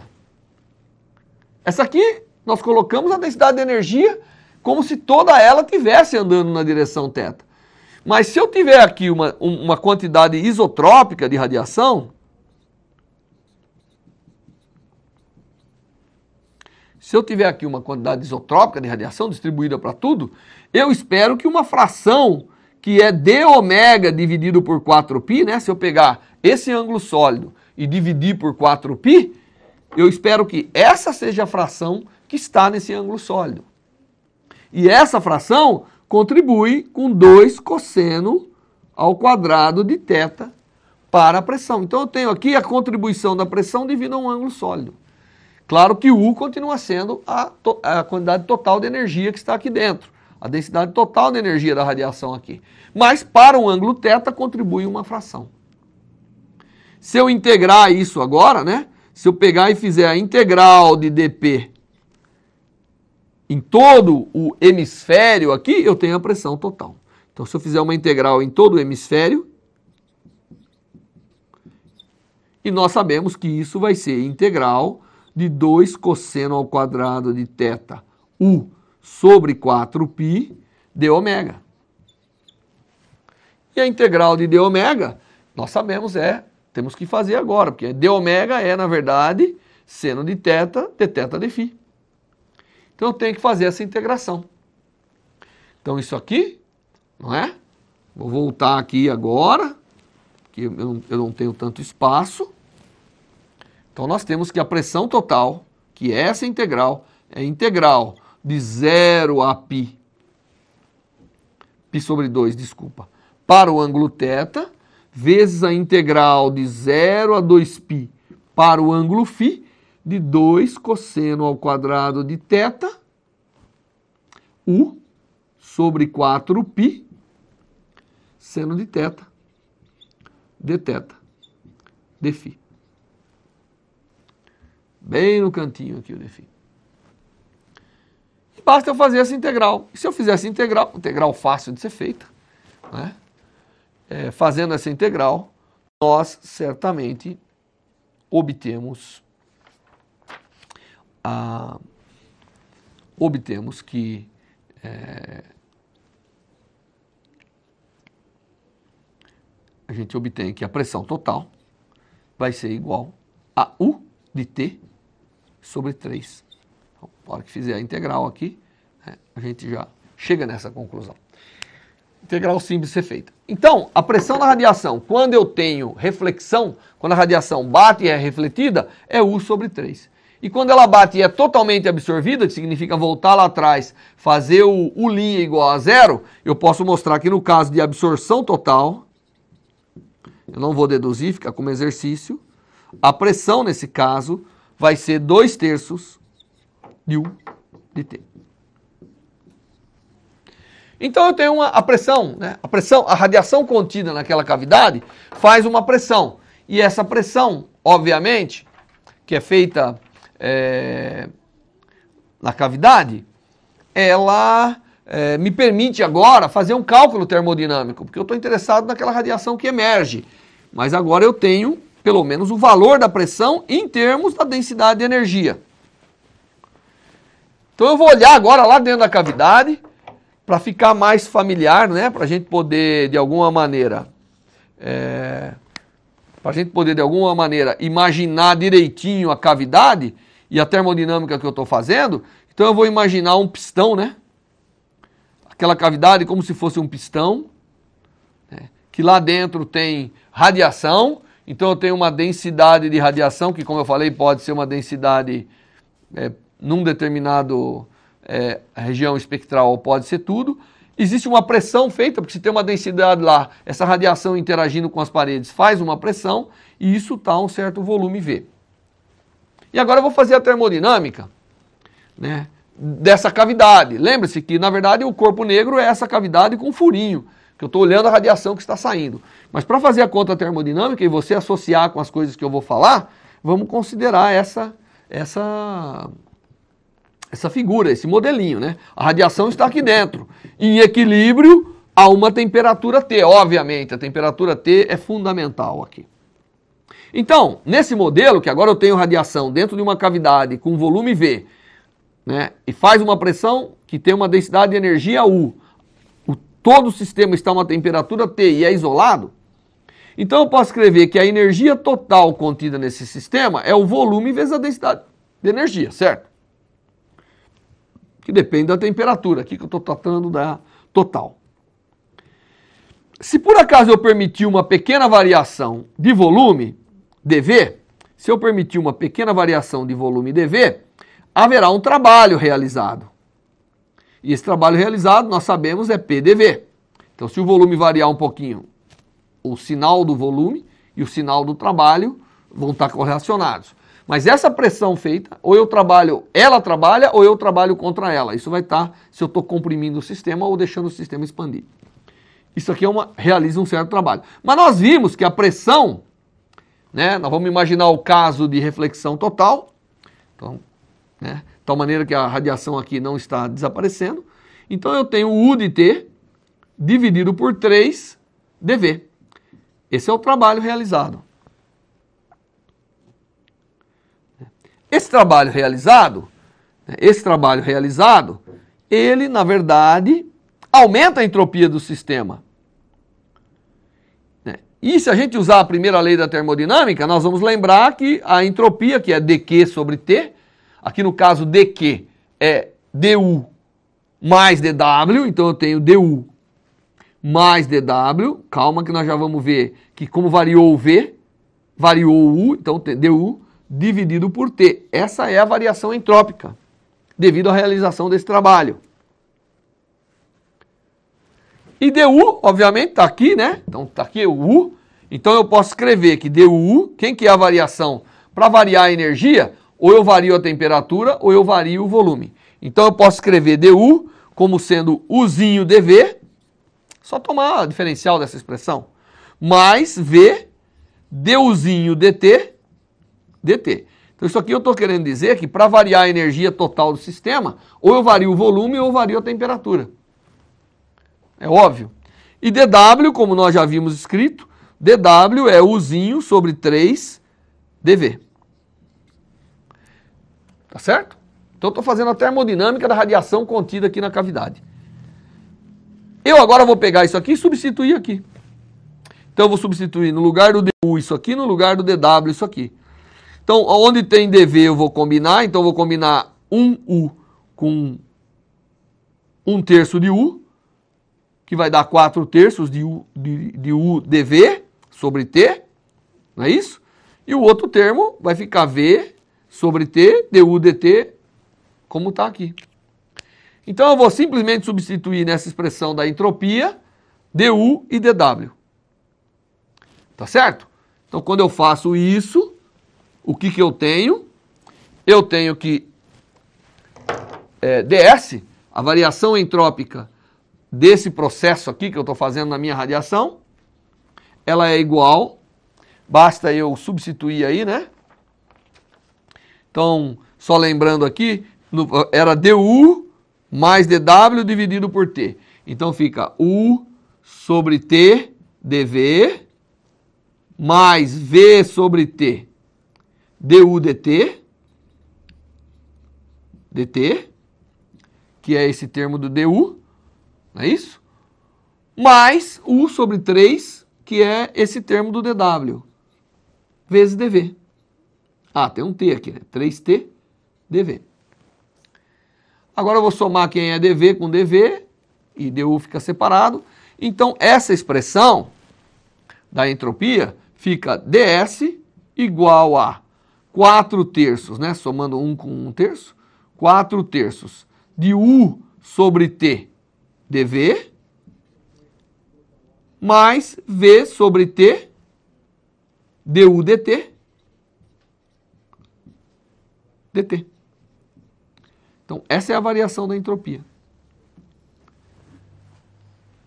Essa aqui nós colocamos a densidade de energia como se toda ela tivesse andando na direção θ. Mas se eu tiver aqui uma, uma quantidade isotrópica de radiação, se eu tiver aqui uma quantidade isotrópica de radiação distribuída para tudo, eu espero que uma fração que é d ômega dividido por 4π, né? Se eu pegar esse ângulo sólido e dividir por 4π, eu espero que essa seja a fração que está nesse ângulo sólido. E essa fração contribui com 2 cosseno ao quadrado de θ para a pressão. Então eu tenho aqui a contribuição da pressão devido a um ângulo sólido. Claro que U continua sendo a, a quantidade total de energia que está aqui dentro, a densidade total de energia da radiação aqui. Mas para um ângulo θ contribui uma fração. Se eu integrar isso agora, né? Se eu pegar e fizer a integral de dp em todo o hemisfério aqui, eu tenho a pressão total. Então, se eu fizer uma integral em todo o hemisfério, e nós sabemos que isso vai ser integral de 2 cosseno ao quadrado de teta u sobre 4π de ômega. E a integral de d ômega, nós sabemos é, temos que fazer agora, porque d ômega é, na verdade, seno de teta dθ de φ. Então tem que fazer essa integração. Então isso aqui, não é? Vou voltar aqui agora, que eu não, eu não tenho tanto espaço. Então nós temos que a pressão total, que é essa integral, é integral de zero a π, π sobre 2, desculpa, para o ângulo θ, vezes a integral de zero a 2π para o ângulo φ, de 2 cosseno ao quadrado de teta, U sobre 4π, seno de teta, de teta, de φ. Bem no cantinho aqui o de E basta eu fazer essa integral. se eu fizesse integral, integral fácil de ser feita, né? É, fazendo essa integral, nós certamente obtemos ah, obtemos que é, a gente obtém que a pressão total vai ser igual a U de T sobre 3. Então, na hora que fizer a integral aqui, né, a gente já chega nessa conclusão. Integral simples ser feita. Então, a pressão da radiação, quando eu tenho reflexão, quando a radiação bate e é refletida, é U sobre 3. E quando ela bate e é totalmente absorvida, que significa voltar lá atrás, fazer o, o linha igual a zero, eu posso mostrar que no caso de absorção total, eu não vou deduzir, fica como exercício, a pressão nesse caso vai ser 2 terços de U de T. Então eu tenho uma, a pressão, né? a pressão, a radiação contida naquela cavidade faz uma pressão. E essa pressão, obviamente, que é feita é, na cavidade, ela é, me permite agora fazer um cálculo termodinâmico, porque eu estou interessado naquela radiação que emerge. Mas agora eu tenho, pelo menos, o valor da pressão em termos da densidade de energia. Então eu vou olhar agora lá dentro da cavidade, para ficar mais familiar, né? Para a gente poder, de alguma maneira, é, para a gente poder, de alguma maneira, imaginar direitinho a cavidade, e a termodinâmica que eu estou fazendo, então eu vou imaginar um pistão, né? Aquela cavidade como se fosse um pistão, né? que lá dentro tem radiação, então eu tenho uma densidade de radiação, que como eu falei, pode ser uma densidade é, num determinado é, região espectral, pode ser tudo. Existe uma pressão feita, porque se tem uma densidade lá, essa radiação interagindo com as paredes faz uma pressão, e isso está um certo volume V. E agora eu vou fazer a termodinâmica né, dessa cavidade. Lembre-se que, na verdade, o corpo negro é essa cavidade com um furinho, que eu estou olhando a radiação que está saindo. Mas para fazer a conta termodinâmica e você associar com as coisas que eu vou falar, vamos considerar essa, essa, essa figura, esse modelinho. Né? A radiação está aqui dentro, em equilíbrio a uma temperatura T. Obviamente, a temperatura T é fundamental aqui. Então, nesse modelo, que agora eu tenho radiação dentro de uma cavidade com volume V, né, e faz uma pressão que tem uma densidade de energia U, o, todo o sistema está a uma temperatura T e é isolado, então eu posso escrever que a energia total contida nesse sistema é o volume vezes a densidade de energia, certo? Que depende da temperatura, aqui que eu estou tratando da total. Se por acaso eu permitir uma pequena variação de volume, DV, se eu permitir uma pequena variação de volume DV, haverá um trabalho realizado. E esse trabalho realizado, nós sabemos, é PDV. Então, se o volume variar um pouquinho, o sinal do volume e o sinal do trabalho vão estar correlacionados. Mas essa pressão feita, ou eu trabalho, ela trabalha, ou eu trabalho contra ela. Isso vai estar se eu estou comprimindo o sistema ou deixando o sistema expandir. Isso aqui é uma, realiza um certo trabalho. Mas nós vimos que a pressão né? Nós vamos imaginar o caso de reflexão total, então, né? de tal maneira que a radiação aqui não está desaparecendo. Então eu tenho U de T dividido por 3 dV. Esse é o trabalho realizado. Esse trabalho realizado, né? esse trabalho realizado, ele, na verdade, aumenta a entropia do sistema. E se a gente usar a primeira lei da termodinâmica, nós vamos lembrar que a entropia, que é dQ sobre T, aqui no caso dQ é du mais dw, então eu tenho du mais dw, calma que nós já vamos ver que como variou o v, variou o u, então du dividido por t. Essa é a variação entrópica devido à realização desse trabalho. E du, obviamente, está aqui, né? Então está aqui o u, então eu posso escrever que DU, quem que é a variação? Para variar a energia, ou eu vario a temperatura ou eu vario o volume. Então eu posso escrever DU como sendo Uzinho DV, só tomar a diferencial dessa expressão, mais V DUzinho DT, DT. Então isso aqui eu estou querendo dizer que para variar a energia total do sistema, ou eu vario o volume ou eu vario a temperatura. É óbvio. E DW, como nós já vimos escrito, DW é Uzinho sobre 3 DV. Tá certo? Então estou fazendo a termodinâmica da radiação contida aqui na cavidade. Eu agora vou pegar isso aqui e substituir aqui. Então eu vou substituir no lugar do DU isso aqui, no lugar do DW isso aqui. Então onde tem DV eu vou combinar, então eu vou combinar 1U com 1 terço de U, que vai dar 4 terços de U, de, de U DV, sobre T, não é isso? E o outro termo vai ficar V sobre T, du dt, como está aqui. Então eu vou simplesmente substituir nessa expressão da entropia du e dw. Tá certo? Então quando eu faço isso, o que, que eu tenho? Eu tenho que é, ds, a variação entrópica desse processo aqui que eu estou fazendo na minha radiação, ela é igual, basta eu substituir aí, né? Então, só lembrando aqui, era du mais dw dividido por t. Então fica u sobre t dv mais v sobre t du dt dt que é esse termo do du, não é isso? Mais u sobre 3 que é esse termo do DW, vezes DV. Ah, tem um T aqui, né? 3T, DV. Agora eu vou somar quem é DV com DV, e DU fica separado. Então, essa expressão da entropia fica DS igual a 4 terços, né? Somando 1 um com 1 um terço, 4 terços de U sobre T, DV, mais V sobre T, du dt, dt. Então, essa é a variação da entropia.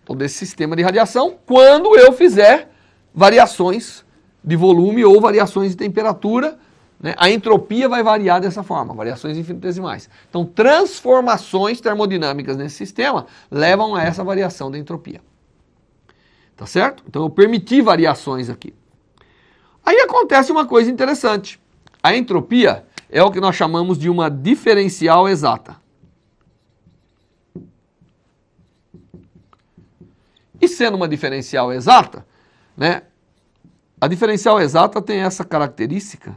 Então, desse sistema de radiação, quando eu fizer variações de volume ou variações de temperatura, né, a entropia vai variar dessa forma, variações infinitesimais. Então, transformações termodinâmicas nesse sistema levam a essa variação da entropia. Tá certo? Então eu permiti variações aqui. Aí acontece uma coisa interessante. A entropia é o que nós chamamos de uma diferencial exata. E sendo uma diferencial exata, né? A diferencial exata tem essa característica.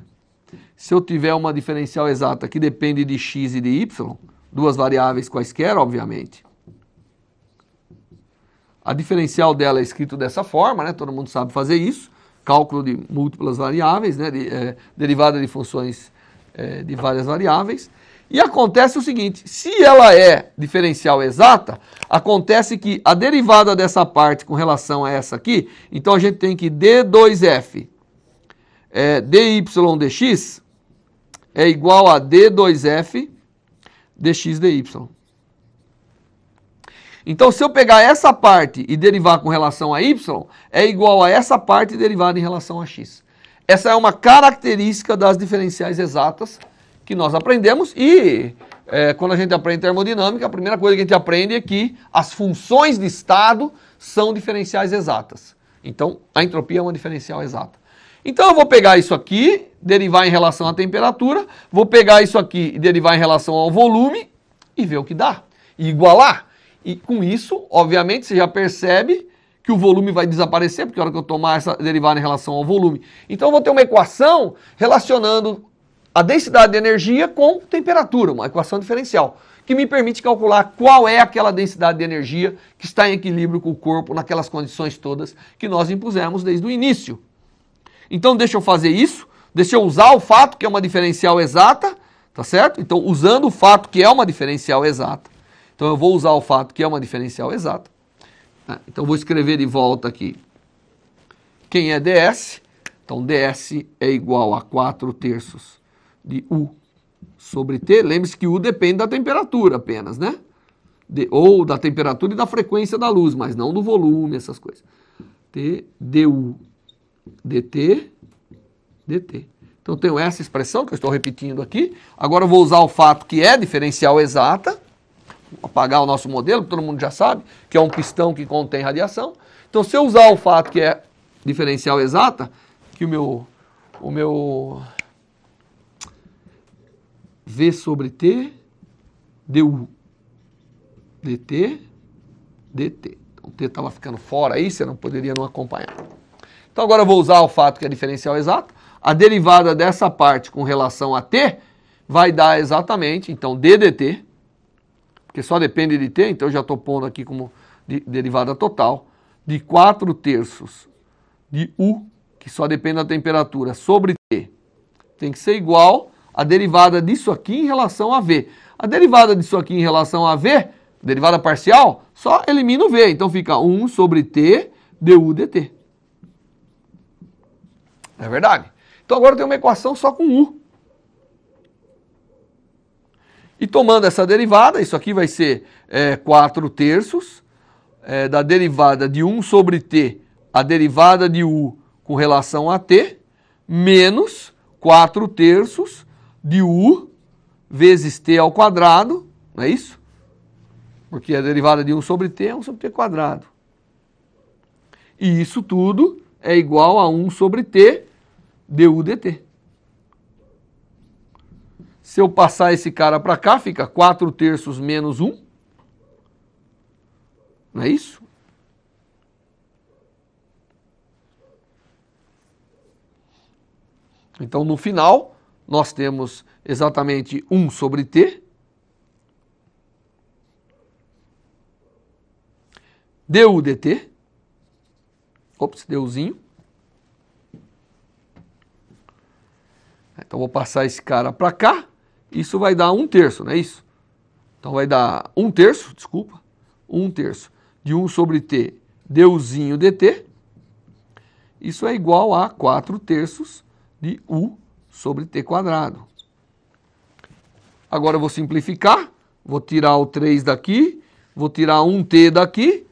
Se eu tiver uma diferencial exata que depende de x e de y, duas variáveis quaisquer, obviamente, a diferencial dela é escrito dessa forma, né? todo mundo sabe fazer isso. Cálculo de múltiplas variáveis, né? de, é, derivada de funções é, de várias variáveis. E acontece o seguinte: se ela é diferencial exata, acontece que a derivada dessa parte com relação a essa aqui, então a gente tem que d2f é, dy dx é igual a d2f dx dy. Então, se eu pegar essa parte e derivar com relação a y, é igual a essa parte derivada em relação a x. Essa é uma característica das diferenciais exatas que nós aprendemos e é, quando a gente aprende termodinâmica, a primeira coisa que a gente aprende é que as funções de estado são diferenciais exatas. Então, a entropia é uma diferencial exata. Então, eu vou pegar isso aqui, derivar em relação à temperatura, vou pegar isso aqui e derivar em relação ao volume e ver o que dá. E igualar. E com isso, obviamente, você já percebe que o volume vai desaparecer, porque a hora que eu tomar essa derivada em relação ao volume. Então eu vou ter uma equação relacionando a densidade de energia com temperatura, uma equação diferencial, que me permite calcular qual é aquela densidade de energia que está em equilíbrio com o corpo naquelas condições todas que nós impusemos desde o início. Então deixa eu fazer isso, deixa eu usar o fato que é uma diferencial exata, tá certo? Então usando o fato que é uma diferencial exata, então eu vou usar o fato que é uma diferencial exata. Né? Então eu vou escrever de volta aqui quem é ds. Então ds é igual a 4 terços de u sobre t. Lembre-se que u depende da temperatura apenas, né? De, ou da temperatura e da frequência da luz, mas não do volume, essas coisas. T, du, dt, dt. Então tenho essa expressão que eu estou repetindo aqui. Agora eu vou usar o fato que é diferencial exata apagar o nosso modelo, todo mundo já sabe, que é um pistão que contém radiação. Então, se eu usar o fato que é diferencial exata, que o meu, o meu V sobre T deu dt, dt. Então, t estava ficando fora aí, você não poderia não acompanhar. Então agora eu vou usar o fato que é diferencial exato. A derivada dessa parte com relação a t vai dar exatamente, então, ddt porque só depende de T, então já estou pondo aqui como de, derivada total, de 4 terços de U, que só depende da temperatura, sobre T, tem que ser igual à derivada disso aqui em relação a V. A derivada disso aqui em relação a V, derivada parcial, só elimina o V, então fica 1 sobre T du dt. Não é verdade? Então agora eu tenho uma equação só com U. E tomando essa derivada, isso aqui vai ser é, 4 terços é, da derivada de 1 sobre t, a derivada de u com relação a t, menos 4 terços de u vezes t ao quadrado, não é isso? Porque a derivada de 1 sobre t é 1 sobre t quadrado. E isso tudo é igual a 1 sobre t du dt. Se eu passar esse cara para cá, fica 4 terços menos 1. Não é isso? Então, no final, nós temos exatamente 1 sobre t. du dt. Ops, deuzinho. Então, vou passar esse cara para cá. Isso vai dar um terço, não é isso? Então vai dar um terço, desculpa, um terço de 1 sobre t, deuzinho dt. Isso é igual a 4 terços de u sobre t quadrado. Agora eu vou simplificar, vou tirar o 3 daqui, vou tirar 1t daqui,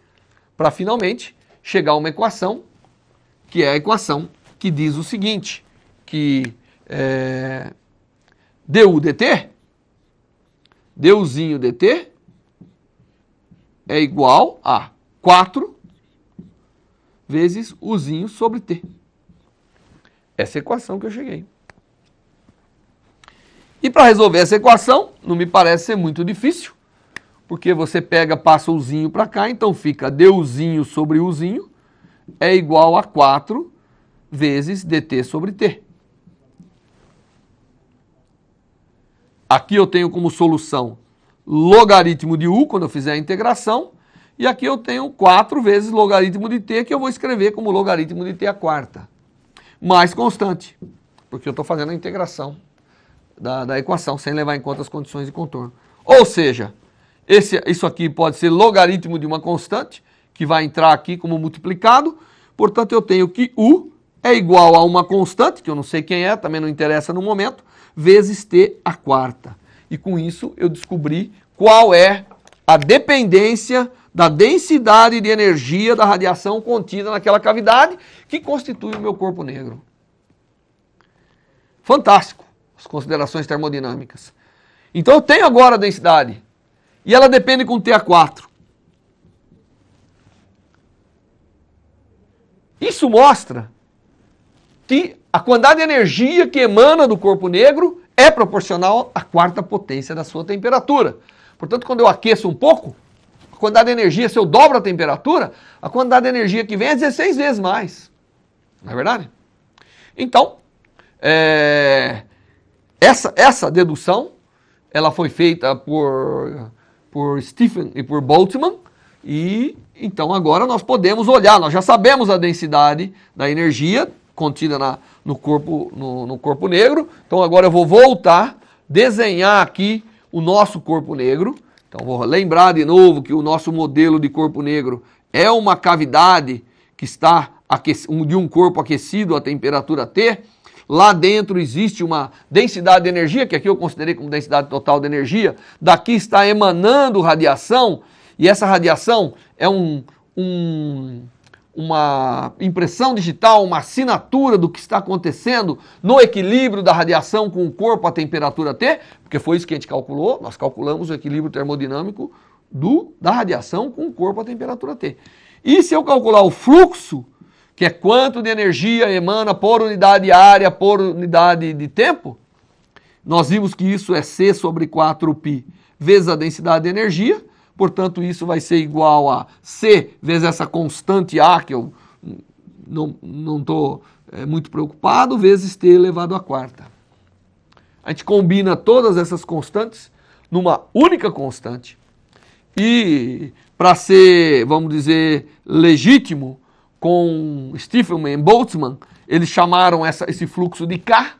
para finalmente chegar a uma equação, que é a equação que diz o seguinte, que é, du/dt, duzinho DT é igual a 4 vezes Uzinho sobre T. Essa equação que eu cheguei. E para resolver essa equação, não me parece ser muito difícil, porque você pega, passa Uzinho para cá, então fica duzinho sobre Uzinho é igual a 4 vezes DT sobre T. Aqui eu tenho como solução logaritmo de u, quando eu fizer a integração, e aqui eu tenho 4 vezes logaritmo de t, que eu vou escrever como logaritmo de t a quarta. Mais constante, porque eu estou fazendo a integração da, da, equação, sem levar em conta as condições de contorno. Ou seja, esse, isso aqui pode ser logaritmo de uma constante, que vai entrar aqui como multiplicado. Portanto, eu tenho que u é igual a uma constante, que eu não sei quem é, também não interessa no momento, vezes t a quarta. E com isso eu descobri qual é a dependência da densidade de energia da radiação contida naquela cavidade que constitui o meu corpo negro. Fantástico, as considerações termodinâmicas. Então eu tenho agora a densidade e ela depende com T a 4 Isso mostra que a quantidade de energia que emana do corpo negro é proporcional à quarta potência da sua temperatura. Portanto, quando eu aqueço um pouco, a quantidade de energia, se eu dobro a temperatura, a quantidade de energia que vem é 16 vezes mais. Não é verdade? Então, é, essa, essa dedução ela foi feita por, por Stephen e por Boltzmann, e então agora nós podemos olhar, nós já sabemos a densidade da energia contida na, no, corpo, no, no corpo negro. Então agora eu vou voltar, desenhar aqui o nosso corpo negro. Então vou lembrar de novo que o nosso modelo de corpo negro é uma cavidade que está de um corpo aquecido a temperatura T. Lá dentro existe uma densidade de energia, que aqui eu considerei como densidade total de energia. Daqui está emanando radiação, e essa radiação é um, um uma impressão digital, uma assinatura do que está acontecendo no equilíbrio da radiação com o corpo a temperatura T, porque foi isso que a gente calculou, nós calculamos o equilíbrio termodinâmico do, da radiação com o corpo a temperatura T. E se eu calcular o fluxo, que é quanto de energia emana por unidade de área por unidade de tempo, nós vimos que isso é C sobre 4π vezes a densidade de energia, portanto, isso vai ser igual a C vezes essa constante A, que eu não estou é, muito preocupado, vezes T elevado à quarta. A gente combina todas essas constantes numa única constante. E para ser, vamos dizer, legítimo com Stiefelman e Boltzmann, eles chamaram essa, esse fluxo de K,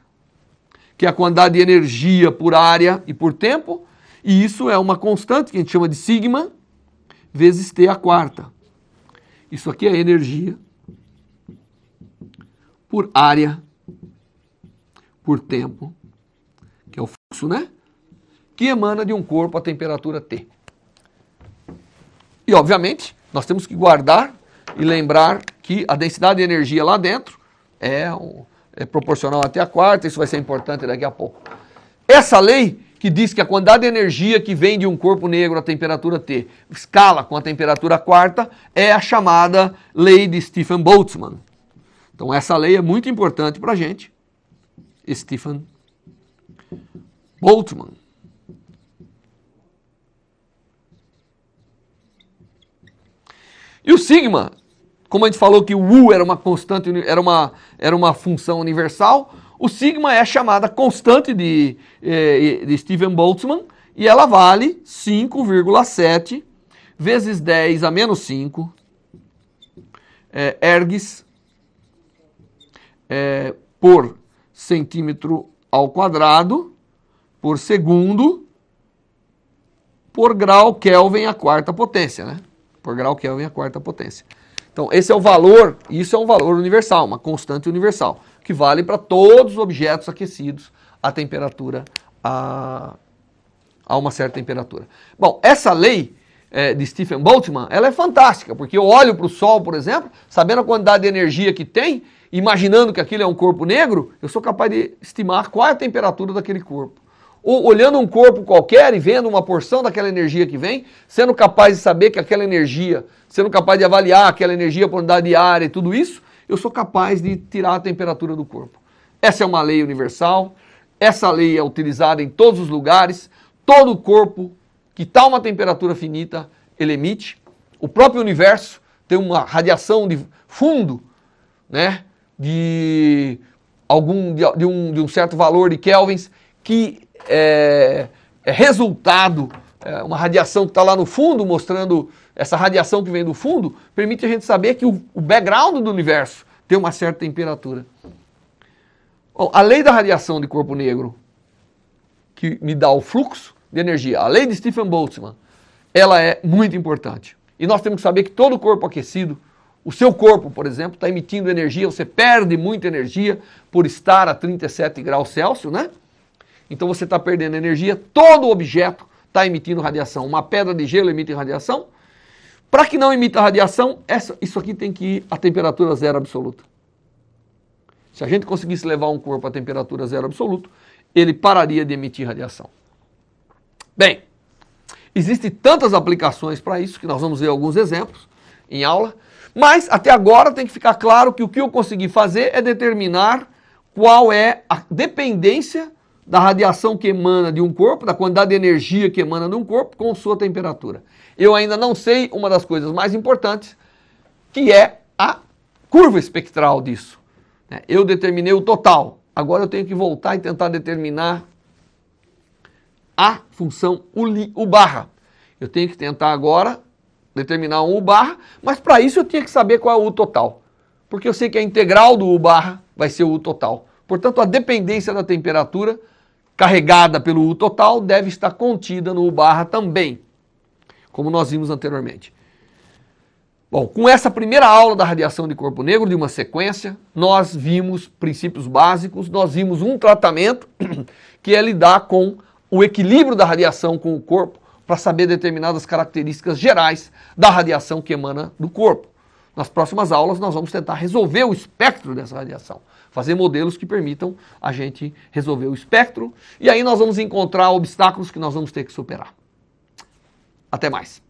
que é a quantidade de energia por área e por tempo, e isso é uma constante que a gente chama de sigma vezes T a quarta. Isso aqui é energia por área por tempo, que é o fluxo, né? Que emana de um corpo a temperatura T. E, obviamente, nós temos que guardar e lembrar que a densidade de energia lá dentro é, é proporcional até a quarta, isso vai ser importante daqui a pouco. Essa lei que diz que a quantidade de energia que vem de um corpo negro à temperatura T escala com a temperatura quarta é a chamada lei de Stephen Boltzmann. Então essa lei é muito importante para a gente. Stephen Boltzmann. E o sigma, como a gente falou que o U era uma constante, era uma, era uma função universal, o sigma é a chamada constante de, eh, de Steven Boltzmann e ela vale 5,7 vezes 10 a menos 5 é, ergs é, por centímetro ao quadrado por segundo por grau Kelvin a quarta potência, né? Por grau Kelvin a quarta potência. Então, esse é o valor, isso é um valor universal, uma constante universal que vale para todos os objetos aquecidos a temperatura a, a uma certa temperatura. Bom, essa lei é, de Stephen Boltzmann, ela é fantástica, porque eu olho para o Sol, por exemplo, sabendo a quantidade de energia que tem, imaginando que aquilo é um corpo negro, eu sou capaz de estimar qual é a temperatura daquele corpo. Ou olhando um corpo qualquer e vendo uma porção daquela energia que vem, sendo capaz de saber que aquela energia, sendo capaz de avaliar aquela energia por unidade de área e tudo isso, eu sou capaz de tirar a temperatura do corpo. Essa é uma lei universal, essa lei é utilizada em todos os lugares, todo o corpo que está uma temperatura finita, ele emite. O próprio universo tem uma radiação de fundo, né, de algum de, de um, de um certo valor de kelvins que é, é resultado é uma radiação que está lá no fundo mostrando essa radiação que vem do fundo, permite a gente saber que o, o background do universo tem uma certa temperatura. Bom, a lei da radiação de corpo negro, que me dá o fluxo de energia, a lei de Stephen Boltzmann, ela é muito importante. E nós temos que saber que todo corpo aquecido, o seu corpo, por exemplo, está emitindo energia, você perde muita energia por estar a 37 graus Celsius, né? Então você está perdendo energia, todo objeto está emitindo radiação. Uma pedra de gelo emite radiação, para que não emita radiação, essa, isso aqui tem que ir a temperatura zero absoluta. Se a gente conseguisse levar um corpo à temperatura zero absoluta, ele pararia de emitir radiação. Bem, existem tantas aplicações para isso que nós vamos ver alguns exemplos em aula, mas até agora tem que ficar claro que o que eu consegui fazer é determinar qual é a dependência da radiação que emana de um corpo, da quantidade de energia que emana de um corpo com sua temperatura eu ainda não sei uma das coisas mais importantes, que é a curva espectral disso. Né? Eu determinei o total, agora eu tenho que voltar e tentar determinar a função U, barra. Eu tenho que tentar agora determinar um U barra, mas para isso eu tinha que saber qual é o U total. Porque eu sei que a integral do U barra vai ser o U total. Portanto, a dependência da temperatura carregada pelo U total deve estar contida no U barra também como nós vimos anteriormente. Bom, com essa primeira aula da radiação de corpo negro, de uma sequência, nós vimos princípios básicos, nós vimos um tratamento (clears throat) que é lidar com o equilíbrio da radiação com o corpo para saber determinadas características gerais da radiação que emana do corpo. Nas próximas aulas, nós vamos tentar resolver o espectro dessa radiação, fazer modelos que permitam a gente resolver o espectro, e aí nós vamos encontrar obstáculos que nós vamos ter que superar. Até mais.